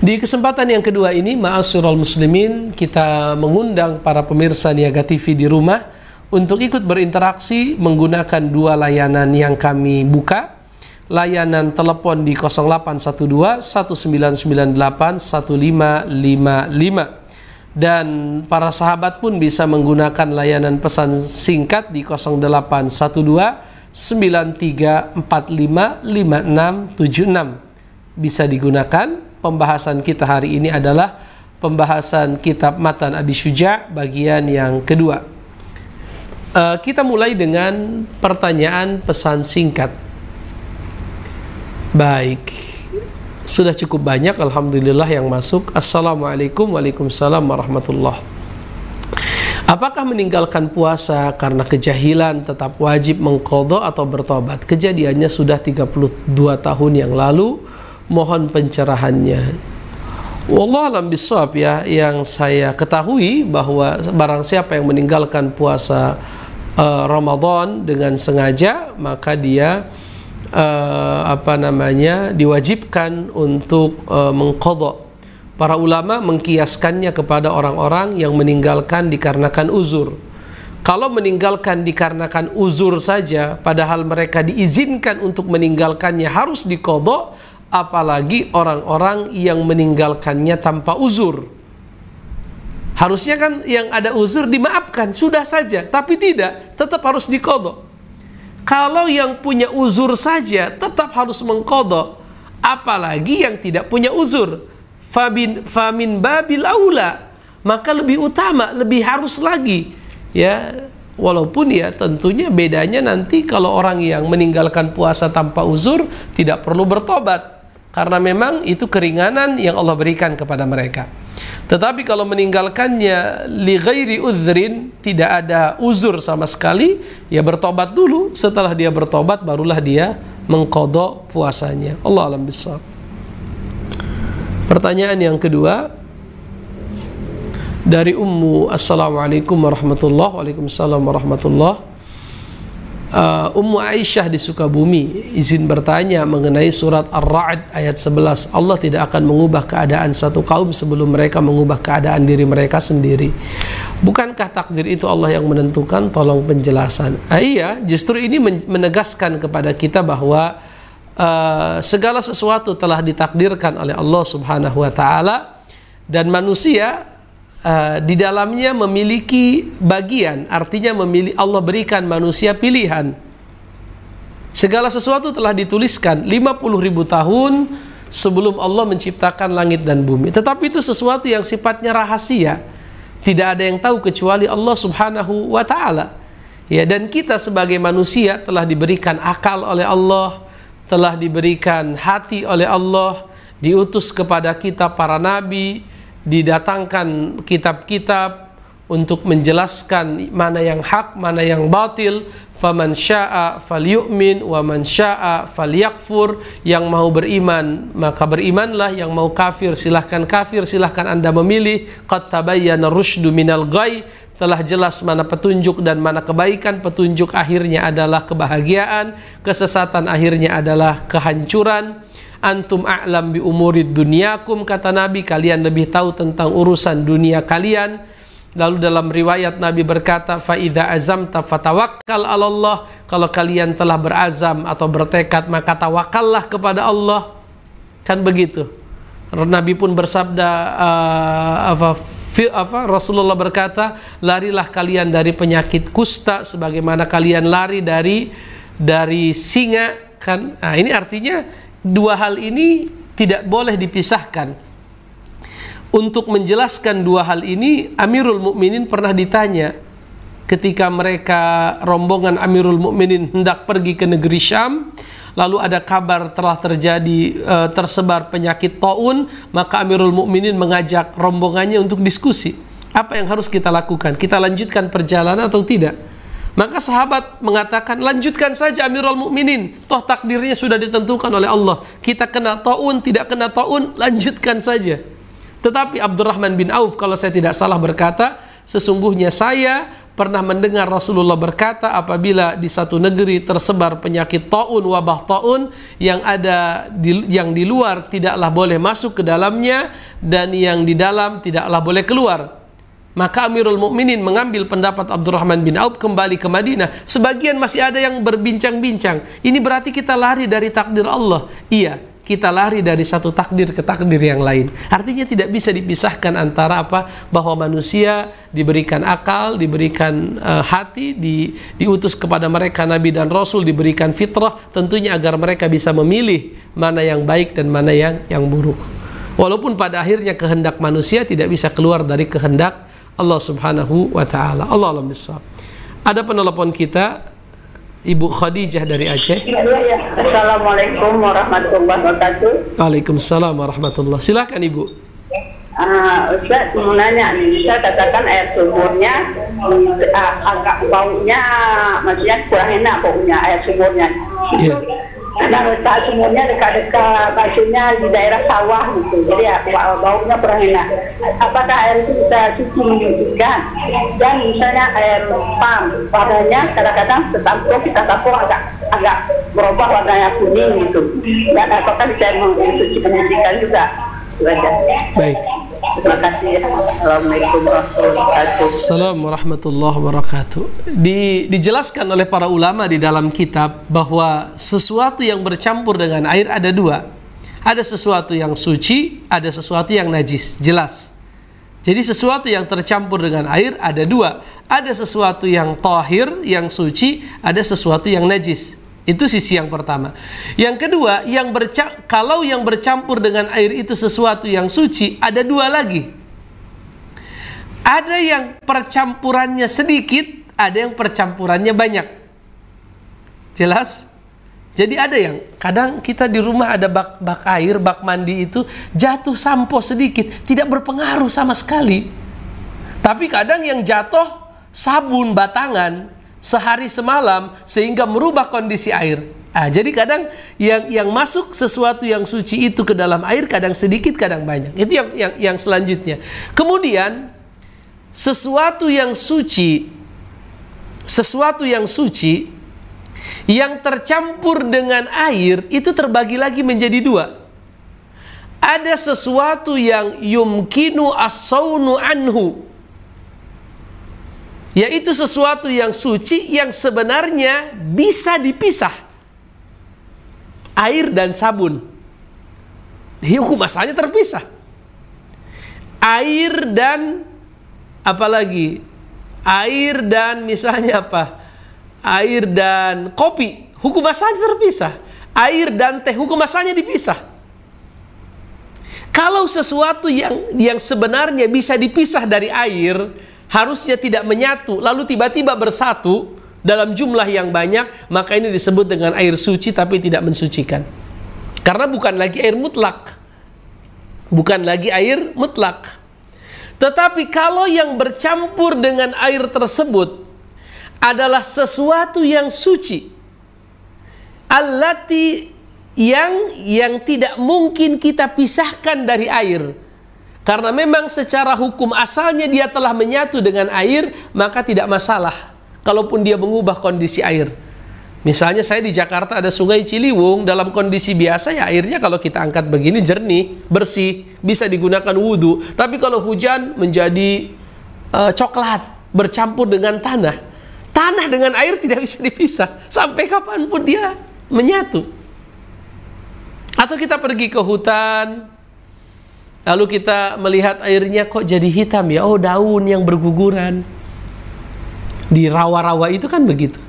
di kesempatan yang kedua ini, ma'asyiral muslimin, kita mengundang para pemirsa Niaga TV di rumah untuk ikut berinteraksi menggunakan dua layanan yang kami buka layanan telepon di 0812 1998 1555 dan para sahabat pun bisa menggunakan layanan pesan singkat di 0812 9345 5676 bisa digunakan pembahasan kita hari ini adalah pembahasan kitab Matan Abi Syuja bagian yang kedua uh, kita mulai dengan pertanyaan pesan singkat. Baik, sudah cukup banyak alhamdulillah yang masuk. Assalamualaikum waalaikumsalam warahmatullah. Apakah meninggalkan puasa karena kejahilan tetap wajib mengkodo atau bertobat? Kejadiannya sudah 32 tahun yang lalu, mohon pencerahannya. Allah alam bisawab ya yang saya ketahui bahwa barang siapa yang meninggalkan puasa uh, Ramadan dengan sengaja maka dia uh, apa namanya diwajibkan untuk uh, eh, mengkodok para ulama mengkiaskannya kepada orang-orang yang meninggalkan dikarenakan uzur kalau meninggalkan dikarenakan uzur saja padahal mereka diizinkan untuk meninggalkannya harus dikodok apalagi orang-orang yang meninggalkannya tanpa uzur. Harusnya kan yang ada uzur dimaafkan, sudah saja. Tapi tidak, tetap harus dikodok. Kalau yang punya uzur saja, tetap harus mengkodok. Apalagi yang tidak punya uzur. Fabin, famin babil aula. Maka lebih utama, lebih harus lagi. Ya, Walaupun ya tentunya bedanya nanti kalau orang yang meninggalkan puasa tanpa uzur tidak perlu bertobat karena memang itu keringanan yang Allah berikan kepada mereka. Tetapi kalau meninggalkannya li ghairi uzrin, tidak ada uzur sama sekali, ya bertobat dulu. Setelah dia bertobat barulah dia mengkodok puasanya. Allah alam besar. Pertanyaan yang kedua dari Ummu Assalamualaikum warahmatullahi Waalaikumsalam warahmatullahi uh, Ummu Aisyah di Sukabumi izin bertanya mengenai surat Ar-Ra'd ayat 11 Allah tidak akan mengubah keadaan satu kaum sebelum mereka mengubah keadaan diri mereka sendiri bukankah takdir itu Allah yang menentukan tolong penjelasan ah, iya justru ini menegaskan kepada kita bahwa uh, segala sesuatu telah ditakdirkan oleh Allah Subhanahu wa taala dan manusia Uh, di dalamnya memiliki bagian, artinya memilih Allah berikan manusia pilihan. Segala sesuatu telah dituliskan 50 ribu tahun sebelum Allah menciptakan langit dan bumi. Tetapi itu sesuatu yang sifatnya rahasia. Tidak ada yang tahu kecuali Allah Subhanahu wa taala. Ya, dan kita sebagai manusia telah diberikan akal oleh Allah, telah diberikan hati oleh Allah, diutus kepada kita para nabi, didatangkan kitab-kitab untuk menjelaskan mana yang hak, mana yang batil. Faman syaa yu'min, wa man syaa falyakfur. Yang mau beriman maka berimanlah, yang mau kafir silahkan kafir, silahkan Anda memilih. Qad tabayyana rusdu minal ghaib telah jelas mana petunjuk dan mana kebaikan petunjuk akhirnya adalah kebahagiaan kesesatan akhirnya adalah kehancuran antum a'lam bi umurid dunyakum kata Nabi kalian lebih tahu tentang urusan dunia kalian lalu dalam riwayat Nabi berkata fa idza azamta fatawakkal 'ala Allah kalau kalian telah berazam atau bertekad maka tawakallah kepada Allah kan begitu Nabi pun bersabda uh, apa, fi, apa Rasulullah berkata larilah kalian dari penyakit kusta sebagaimana kalian lari dari dari singa kan nah, ini artinya dua hal ini tidak boleh dipisahkan. Untuk menjelaskan dua hal ini, Amirul Mukminin pernah ditanya ketika mereka rombongan Amirul Mukminin hendak pergi ke negeri Syam, lalu ada kabar telah terjadi e, tersebar penyakit taun, maka Amirul Mukminin mengajak rombongannya untuk diskusi. Apa yang harus kita lakukan? Kita lanjutkan perjalanan atau tidak? Maka sahabat mengatakan, lanjutkan saja Amirul Mukminin. Toh takdirnya sudah ditentukan oleh Allah. Kita kena taun, tidak kena taun, lanjutkan saja. Tetapi Abdurrahman bin Auf kalau saya tidak salah berkata, sesungguhnya saya pernah mendengar Rasulullah berkata apabila di satu negeri tersebar penyakit taun wabah taun yang ada di, yang di luar tidaklah boleh masuk ke dalamnya dan yang di dalam tidaklah boleh keluar maka Amirul Mukminin mengambil pendapat Abdurrahman bin Auf kembali ke Madinah. Sebagian masih ada yang berbincang-bincang. Ini berarti kita lari dari takdir Allah. Iya, kita lari dari satu takdir ke takdir yang lain. Artinya tidak bisa dipisahkan antara apa bahwa manusia diberikan akal, diberikan uh, hati, di, diutus kepada mereka nabi dan rasul, diberikan fitrah tentunya agar mereka bisa memilih mana yang baik dan mana yang yang buruk. Walaupun pada akhirnya kehendak manusia tidak bisa keluar dari kehendak Allah Subhanahu wa taala. Allah alam Ada penelpon kita Ibu Khadijah dari Aceh. Iya, iya, iya. Assalamualaikum warahmatullahi wabarakatuh. Waalaikumsalam warahmatullahi. Silakan Ibu. Uh, Ustaz mau nanya nih, saya katakan air sumurnya uh, agak baunya, maksudnya kurang enak baunya air sumurnya. Yeah. Karena letak sumurnya dekat-dekat maksudnya di daerah sawah gitu, jadi ya, baunya kurang enak. Apakah air itu bisa cuci menyucikan? Dan misalnya air pam, warnanya kadang-kadang setampu kita tampu agak agak berubah warnanya kuning gitu. Dan ya, apakah bisa mencuci menyucikan juga? Baik. Terima kasih. Ya. Assalamualaikum warahmatullahi wabarakatuh. Assalamualaikum warahmatullahi wabarakatuh. Di, dijelaskan oleh para ulama di dalam kitab bahwa sesuatu yang bercampur dengan air ada dua. Ada sesuatu yang suci, ada sesuatu yang najis. Jelas. Jadi sesuatu yang tercampur dengan air ada dua. Ada sesuatu yang tohir, yang suci, ada sesuatu yang najis. Itu sisi yang pertama. Yang kedua, yang berca kalau yang bercampur dengan air itu sesuatu yang suci, ada dua lagi. Ada yang percampurannya sedikit, ada yang percampurannya banyak. Jelas? Jadi ada yang kadang kita di rumah ada bak bak air, bak mandi itu jatuh sampo sedikit, tidak berpengaruh sama sekali. Tapi kadang yang jatuh sabun batangan sehari semalam sehingga merubah kondisi air. Ah, jadi kadang yang yang masuk sesuatu yang suci itu ke dalam air kadang sedikit kadang banyak. Itu yang yang yang selanjutnya. Kemudian sesuatu yang suci sesuatu yang suci yang tercampur dengan air itu terbagi lagi menjadi dua. Ada sesuatu yang yumkinu asaunu anhu yaitu sesuatu yang suci yang sebenarnya bisa dipisah air dan sabun hukum asalnya terpisah air dan apalagi air dan misalnya apa air dan kopi hukum asalnya terpisah air dan teh hukum asalnya dipisah kalau sesuatu yang yang sebenarnya bisa dipisah dari air harusnya tidak menyatu lalu tiba-tiba bersatu dalam jumlah yang banyak maka ini disebut dengan air suci tapi tidak mensucikan karena bukan lagi air mutlak bukan lagi air mutlak tetapi kalau yang bercampur dengan air tersebut adalah sesuatu yang suci allati yang yang tidak mungkin kita pisahkan dari air karena memang secara hukum asalnya dia telah menyatu dengan air, maka tidak masalah kalaupun dia mengubah kondisi air. Misalnya saya di Jakarta ada sungai Ciliwung, dalam kondisi biasa ya airnya kalau kita angkat begini jernih, bersih, bisa digunakan wudhu. Tapi kalau hujan menjadi uh, coklat, bercampur dengan tanah. Tanah dengan air tidak bisa dipisah, sampai kapanpun dia menyatu. Atau kita pergi ke hutan, Lalu kita melihat airnya kok jadi hitam ya, oh daun yang berguguran. Di rawa-rawa itu kan begitu.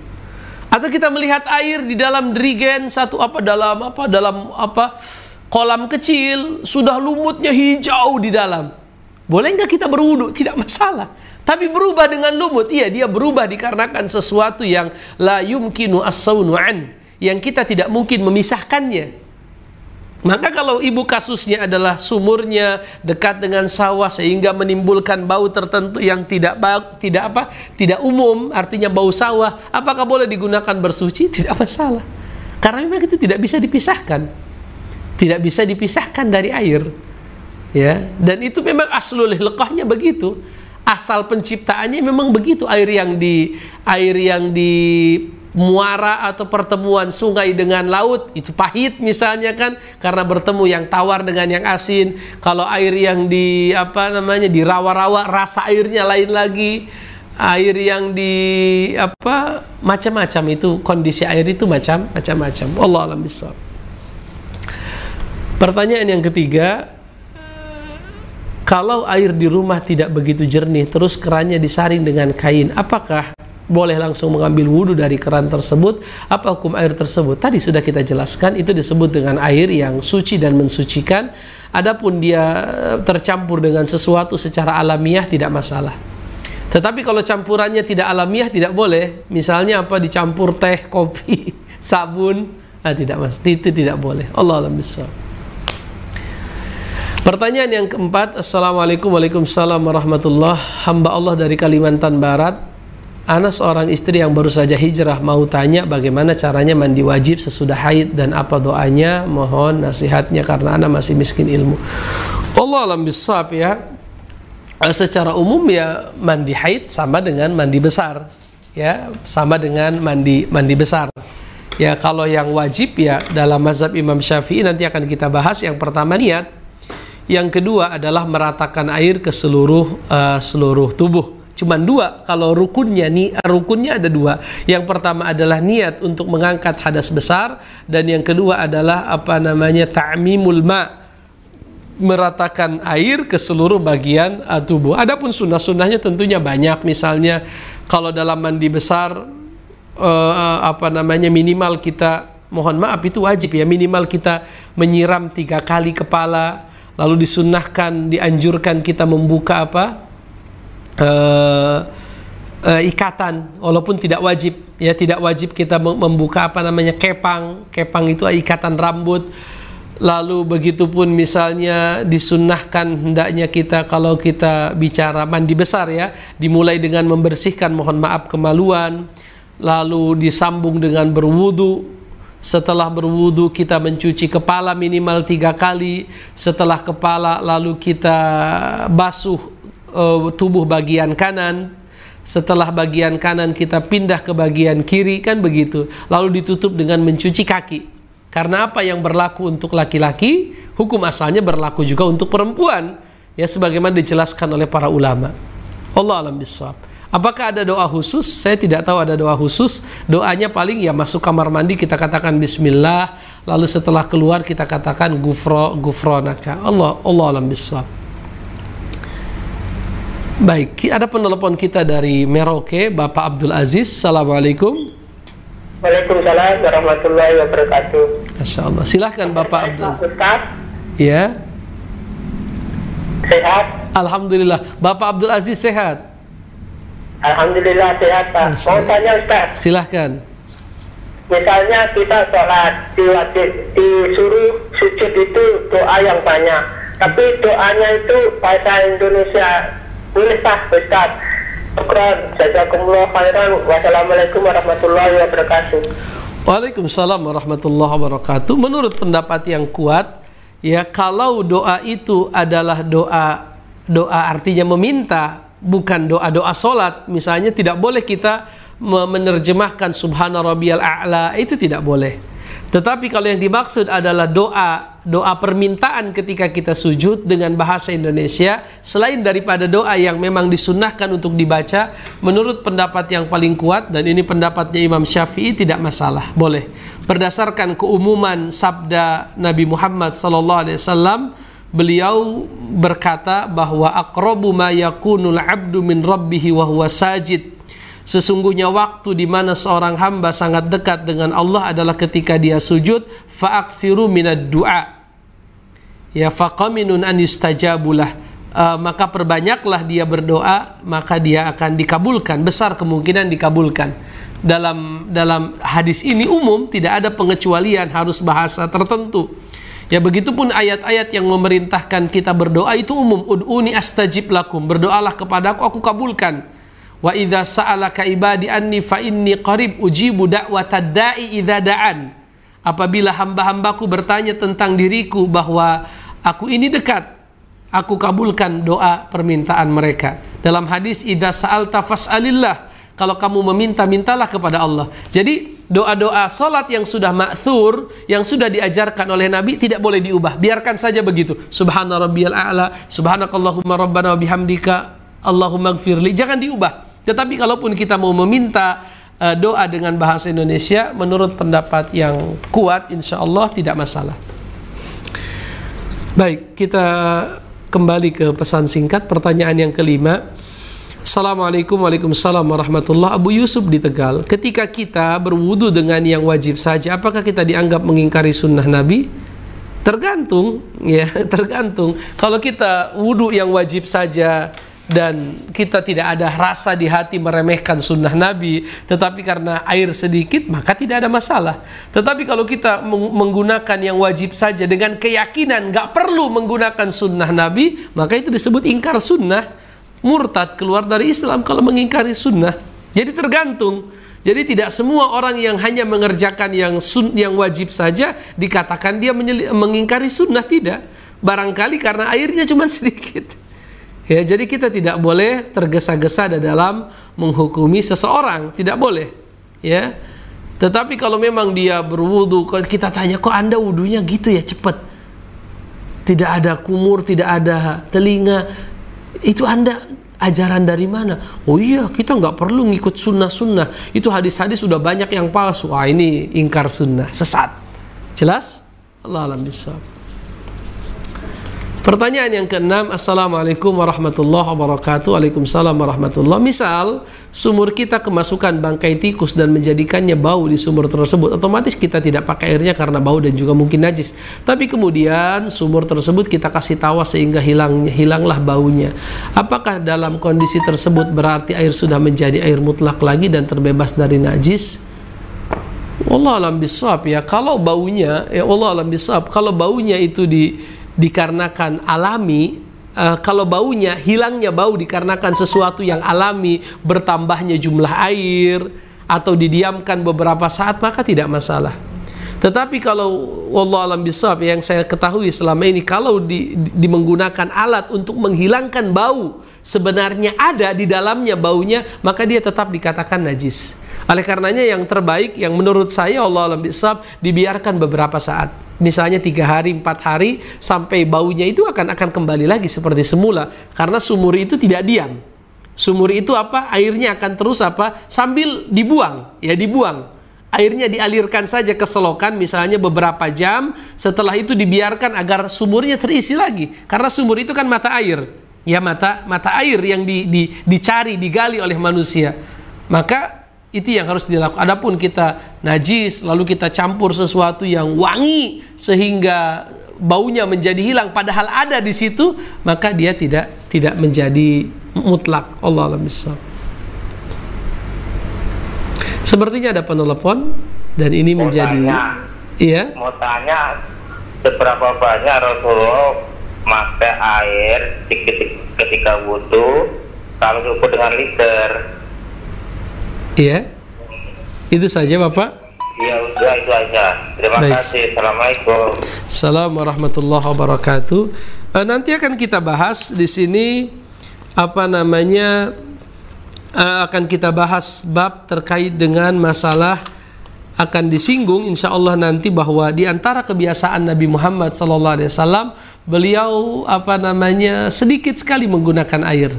Atau kita melihat air di dalam derigen satu apa dalam apa dalam apa kolam kecil sudah lumutnya hijau di dalam. Boleh nggak kita berwudu? Tidak masalah. Tapi berubah dengan lumut. Iya, dia berubah dikarenakan sesuatu yang la yumkinu as sawnuan yang kita tidak mungkin memisahkannya. Maka kalau ibu kasusnya adalah sumurnya dekat dengan sawah sehingga menimbulkan bau tertentu yang tidak bau, tidak apa tidak umum artinya bau sawah apakah boleh digunakan bersuci tidak masalah karena memang itu tidak bisa dipisahkan tidak bisa dipisahkan dari air ya dan itu memang aslul lekahnya begitu asal penciptaannya memang begitu air yang di air yang di muara atau pertemuan sungai dengan laut itu pahit misalnya kan karena bertemu yang tawar dengan yang asin kalau air yang di apa namanya di rawa-rawa rasa airnya lain lagi air yang di apa macam-macam itu kondisi air itu macam macam-macam Allah alam besar pertanyaan yang ketiga kalau air di rumah tidak begitu jernih terus kerannya disaring dengan kain apakah boleh langsung mengambil wudhu dari keran tersebut. Apa hukum air tersebut? Tadi sudah kita jelaskan, itu disebut dengan air yang suci dan mensucikan. Adapun dia eh, tercampur dengan sesuatu secara alamiah tidak masalah. Tetapi kalau campurannya tidak alamiah tidak boleh. Misalnya apa dicampur teh, kopi, sabun, nah, tidak mas, itu tidak boleh. Allah alam Pertanyaan yang keempat, Assalamualaikum warahmatullahi wabarakatuh. Hamba Allah dari Kalimantan Barat, Anas seorang istri yang baru saja hijrah mau tanya bagaimana caranya mandi wajib sesudah haid dan apa doanya mohon nasihatnya karena Ana masih miskin ilmu Allah alam bisab ya eh, secara umum ya mandi haid sama dengan mandi besar ya sama dengan mandi mandi besar ya kalau yang wajib ya dalam mazhab Imam Syafi'i nanti akan kita bahas yang pertama niat yang kedua adalah meratakan air ke seluruh uh, seluruh tubuh Cuman dua, kalau rukunnya nih eh, rukunnya ada dua. Yang pertama adalah niat untuk mengangkat hadas besar dan yang kedua adalah apa namanya ta'mimul ma' meratakan air ke seluruh bagian eh, tubuh. Adapun sunnah-sunnahnya tentunya banyak. Misalnya kalau dalam mandi besar uh, apa namanya minimal kita mohon maaf itu wajib ya minimal kita menyiram tiga kali kepala lalu disunnahkan dianjurkan kita membuka apa uh, uh, ikatan walaupun tidak wajib ya tidak wajib kita membuka apa namanya kepang kepang itu ikatan rambut lalu begitupun misalnya disunahkan hendaknya kita kalau kita bicara mandi besar ya dimulai dengan membersihkan mohon maaf kemaluan lalu disambung dengan berwudu setelah berwudu kita mencuci kepala minimal tiga kali setelah kepala lalu kita basuh uh, tubuh bagian kanan setelah bagian kanan kita pindah ke bagian kiri kan begitu lalu ditutup dengan mencuci kaki karena apa yang berlaku untuk laki-laki hukum asalnya berlaku juga untuk perempuan ya sebagaimana dijelaskan oleh para ulama Allah alam biswab Apakah ada doa khusus? Saya tidak tahu ada doa khusus. Doanya paling ya masuk kamar mandi kita katakan bismillah, lalu setelah keluar kita katakan gufro gufronaka. Allah Allah alam biswab Baik, ada penelpon kita dari Merauke, Bapak Abdul Aziz. Assalamualaikum. Waalaikumsalam warahmatullahi wabarakatuh. Masya Allah. Silahkan Bapak Abdul Aziz. Ya. Sehat. Alhamdulillah. Bapak Abdul Aziz sehat. Alhamdulillah sehat Pak. Mau tanya Ustaz. Silahkan. Misalnya kita sholat di wajib, disuruh sujud itu doa yang banyak. Tapi doanya itu bahasa Indonesia boleh Pak Ustaz Syukran Jazakumullah khairan Wassalamualaikum warahmatullahi wabarakatuh Waalaikumsalam warahmatullahi wabarakatuh Menurut pendapat yang kuat Ya kalau doa itu adalah doa Doa artinya meminta Bukan doa-doa salat Misalnya tidak boleh kita menerjemahkan Subhana Rabbiyal A'la Itu tidak boleh Tetapi kalau yang dimaksud adalah doa doa permintaan ketika kita sujud dengan bahasa Indonesia selain daripada doa yang memang disunahkan untuk dibaca menurut pendapat yang paling kuat dan ini pendapatnya Imam Syafi'i tidak masalah boleh berdasarkan keumuman sabda Nabi Muhammad sallallahu alaihi wasallam beliau berkata bahwa akrobu ma yakunul abdu min rabbihi wa huwa sajid Sesungguhnya waktu di mana seorang hamba sangat dekat dengan Allah adalah ketika dia sujud fa'akfiru minad du'a. Ya faqaminun an yustajabulah. E, maka perbanyaklah dia berdoa maka dia akan dikabulkan besar kemungkinan dikabulkan dalam dalam hadis ini umum tidak ada pengecualian harus bahasa tertentu ya begitupun ayat-ayat yang memerintahkan kita berdoa itu umum ud'uni astajib lakum berdoalah kepadaku aku kabulkan Wa idza sa'alaka ibadi anni fa inni qarib ujibu da'wata da'i idza da'an. Apabila hamba-hambaku bertanya tentang diriku bahwa aku ini dekat, aku kabulkan doa permintaan mereka. Dalam hadis idza sa'alta fas'alillah. Kalau kamu meminta, mintalah kepada Allah. Jadi doa-doa salat yang sudah maksur, yang sudah diajarkan oleh Nabi tidak boleh diubah. Biarkan saja begitu. Subhana rabbiyal a'la, subhanakallahumma rabbana wa bihamdika, Allahumma Jangan diubah. Tetapi kalaupun kita mau meminta uh, doa dengan bahasa Indonesia, menurut pendapat yang kuat, insya Allah tidak masalah. Baik, kita kembali ke pesan singkat. Pertanyaan yang kelima. Assalamualaikum Waalaikumsalam warahmatullahi Abu Yusuf di Tegal Ketika kita berwudu dengan yang wajib saja Apakah kita dianggap mengingkari sunnah Nabi? Tergantung ya tergantung Kalau kita wudu yang wajib saja dan kita tidak ada rasa di hati meremehkan sunnah Nabi, tetapi karena air sedikit maka tidak ada masalah. Tetapi kalau kita menggunakan yang wajib saja dengan keyakinan nggak perlu menggunakan sunnah Nabi, maka itu disebut ingkar sunnah, murtad keluar dari Islam kalau mengingkari sunnah. Jadi tergantung. Jadi tidak semua orang yang hanya mengerjakan yang sun, yang wajib saja dikatakan dia mengingkari sunnah tidak. Barangkali karena airnya cuma sedikit. Ya, jadi kita tidak boleh tergesa-gesa dalam menghukumi seseorang, tidak boleh. Ya. Tetapi kalau memang dia berwudu, kalau kita tanya kok Anda wudunya gitu ya cepat. Tidak ada kumur, tidak ada telinga. Itu Anda ajaran dari mana? Oh iya, kita nggak perlu ngikut sunnah-sunnah. Itu hadis-hadis sudah banyak yang palsu. Wah ini ingkar sunnah, sesat. Jelas? Allah alam bisawab. Pertanyaan yang keenam, Assalamualaikum warahmatullahi wabarakatuh. Waalaikumsalam warahmatullahi Misal, sumur kita kemasukan bangkai tikus dan menjadikannya bau di sumur tersebut. Otomatis kita tidak pakai airnya karena bau dan juga mungkin najis. Tapi kemudian sumur tersebut kita kasih tawas sehingga hilang, hilanglah baunya. Apakah dalam kondisi tersebut berarti air sudah menjadi air mutlak lagi dan terbebas dari najis? Allah alam bisawab ya. Kalau baunya, ya Allah alam bisawab. Kalau baunya itu di dikarenakan alami uh, kalau baunya hilangnya bau dikarenakan sesuatu yang alami bertambahnya jumlah air atau didiamkan beberapa saat maka tidak masalah. Tetapi kalau Allah alam bisawab yang saya ketahui selama ini kalau di, di, di menggunakan alat untuk menghilangkan bau sebenarnya ada di dalamnya baunya maka dia tetap dikatakan najis. Oleh karenanya yang terbaik yang menurut saya Allah lebih bisab dibiarkan beberapa saat. Misalnya tiga hari, empat hari sampai baunya itu akan akan kembali lagi seperti semula karena sumur itu tidak diam. Sumur itu apa? Airnya akan terus apa? Sambil dibuang, ya dibuang airnya dialirkan saja ke selokan misalnya beberapa jam setelah itu dibiarkan agar sumurnya terisi lagi karena sumur itu kan mata air ya mata mata air yang di, di, dicari digali oleh manusia maka itu yang harus dilakukan. Adapun kita najis, lalu kita campur sesuatu yang wangi sehingga baunya menjadi hilang padahal ada di situ, maka dia tidak tidak menjadi mutlak. Allah alam Sepertinya ada penelpon dan ini mau menjadi tanya, iya. Mau tanya seberapa banyak Rasulullah memakai air ketika butuh. kalau cukup dengan liter Iya. Itu saja Bapak. Iya, udah itu aja. Terima kasih. Assalamualaikum. Assalamualaikum warahmatullahi wabarakatuh. Uh, nanti akan kita bahas di sini apa namanya uh, akan kita bahas bab terkait dengan masalah akan disinggung insya Allah nanti bahwa di antara kebiasaan Nabi Muhammad SAW beliau apa namanya sedikit sekali menggunakan air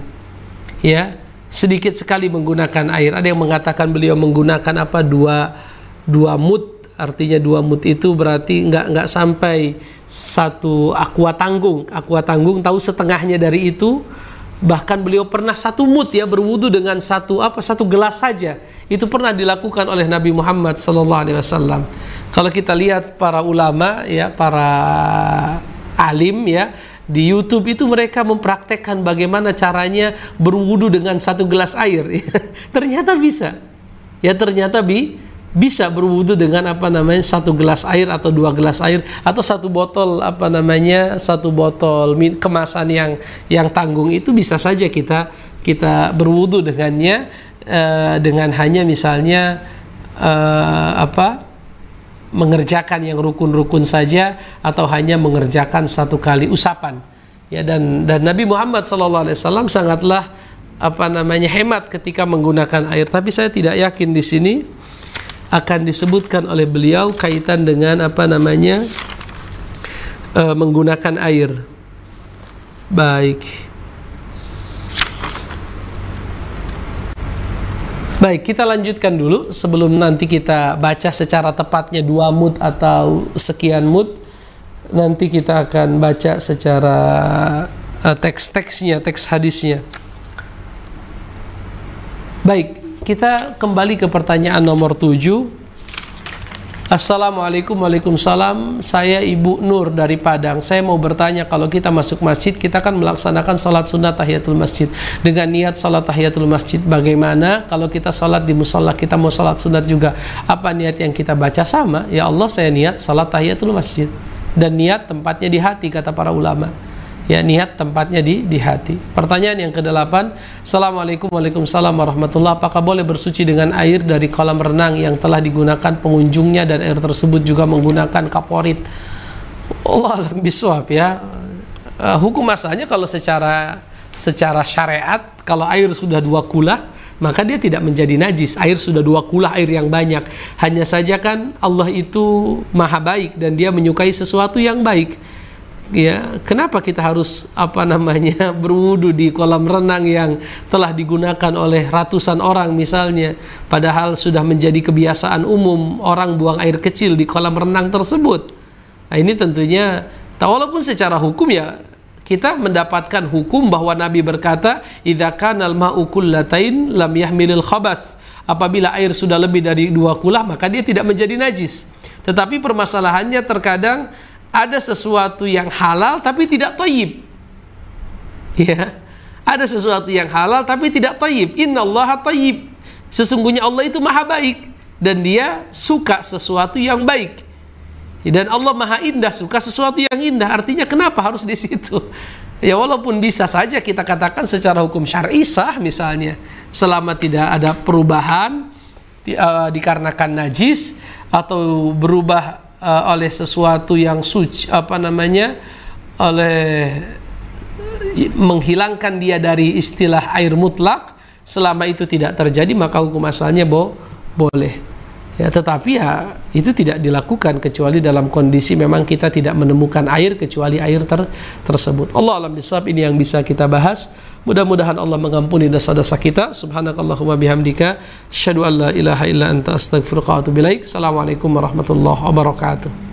ya sedikit sekali menggunakan air. Ada yang mengatakan beliau menggunakan apa dua dua mut, artinya dua mut itu berarti nggak nggak sampai satu aqua tanggung. Aqua tanggung tahu setengahnya dari itu. Bahkan beliau pernah satu mut ya berwudu dengan satu apa satu gelas saja. Itu pernah dilakukan oleh Nabi Muhammad sallallahu alaihi wasallam. Kalau kita lihat para ulama ya, para alim ya, di YouTube itu mereka mempraktekkan bagaimana caranya berwudu dengan satu gelas air. ternyata bisa. Ya ternyata bi bisa berwudu dengan apa namanya satu gelas air atau dua gelas air atau satu botol apa namanya satu botol kemasan yang yang tanggung itu bisa saja kita kita berwudu dengannya uh, dengan hanya misalnya uh, apa mengerjakan yang rukun-rukun saja atau hanya mengerjakan satu kali usapan ya dan dan Nabi Muhammad SAW sangatlah apa namanya hemat ketika menggunakan air tapi saya tidak yakin di sini akan disebutkan oleh beliau kaitan dengan apa namanya e, menggunakan air baik Baik, kita lanjutkan dulu sebelum nanti kita baca secara tepatnya dua mood atau sekian mood. Nanti kita akan baca secara uh, eh, teks-teksnya, teks hadisnya. Baik, kita kembali ke pertanyaan nomor tujuh. Assalamualaikum Waalaikumsalam Saya Ibu Nur dari Padang Saya mau bertanya kalau kita masuk masjid Kita kan melaksanakan salat sunat tahiyatul masjid Dengan niat salat tahiyatul masjid Bagaimana kalau kita salat di musola Kita mau salat sunat juga Apa niat yang kita baca sama Ya Allah saya niat salat tahiyatul masjid Dan niat tempatnya di hati kata para ulama' ya niat tempatnya di di hati. Pertanyaan yang kedelapan, Assalamualaikum Waalaikumsalam warahmatullahi Apakah boleh bersuci dengan air dari kolam renang yang telah digunakan pengunjungnya dan air tersebut juga menggunakan kaporit? Allah lebih suap ya. Eh, hukum asalnya kalau secara secara syariat kalau air sudah dua kula maka dia tidak menjadi najis. Air sudah dua kulah air yang banyak. Hanya saja kan Allah itu maha baik dan dia menyukai sesuatu yang baik ya kenapa kita harus apa namanya berwudu di kolam renang yang telah digunakan oleh ratusan orang misalnya padahal sudah menjadi kebiasaan umum orang buang air kecil di kolam renang tersebut nah, ini tentunya walaupun secara hukum ya kita mendapatkan hukum bahwa Nabi berkata idakan kanal latain lam yahmilil khabas apabila air sudah lebih dari dua kulah maka dia tidak menjadi najis tetapi permasalahannya terkadang ada sesuatu yang halal tapi tidak toyib. Ya, ada sesuatu yang halal tapi tidak toyib. Inna Allah toyib. Sesungguhnya Allah itu maha baik dan dia suka sesuatu yang baik. Dan Allah maha indah suka sesuatu yang indah. Artinya kenapa harus di situ? Ya walaupun bisa saja kita katakan secara hukum syar'i sah misalnya selama tidak ada perubahan di, uh, eh, dikarenakan najis atau berubah uh, oleh sesuatu yang suci apa namanya oleh menghilangkan dia dari istilah air mutlak selama itu tidak terjadi maka hukum asalnya bo boleh ya tetapi ya itu tidak dilakukan kecuali dalam kondisi memang kita tidak menemukan air kecuali air ter tersebut Allah alam bisab ini yang bisa kita bahas Mudah-mudahan Allah mengampuni dosa-dosa kita. Subhanakallahumma bihamdika, syadu an la ilaha illa anta astaghfiruka wa atubu Assalamualaikum warahmatullahi wabarakatuh.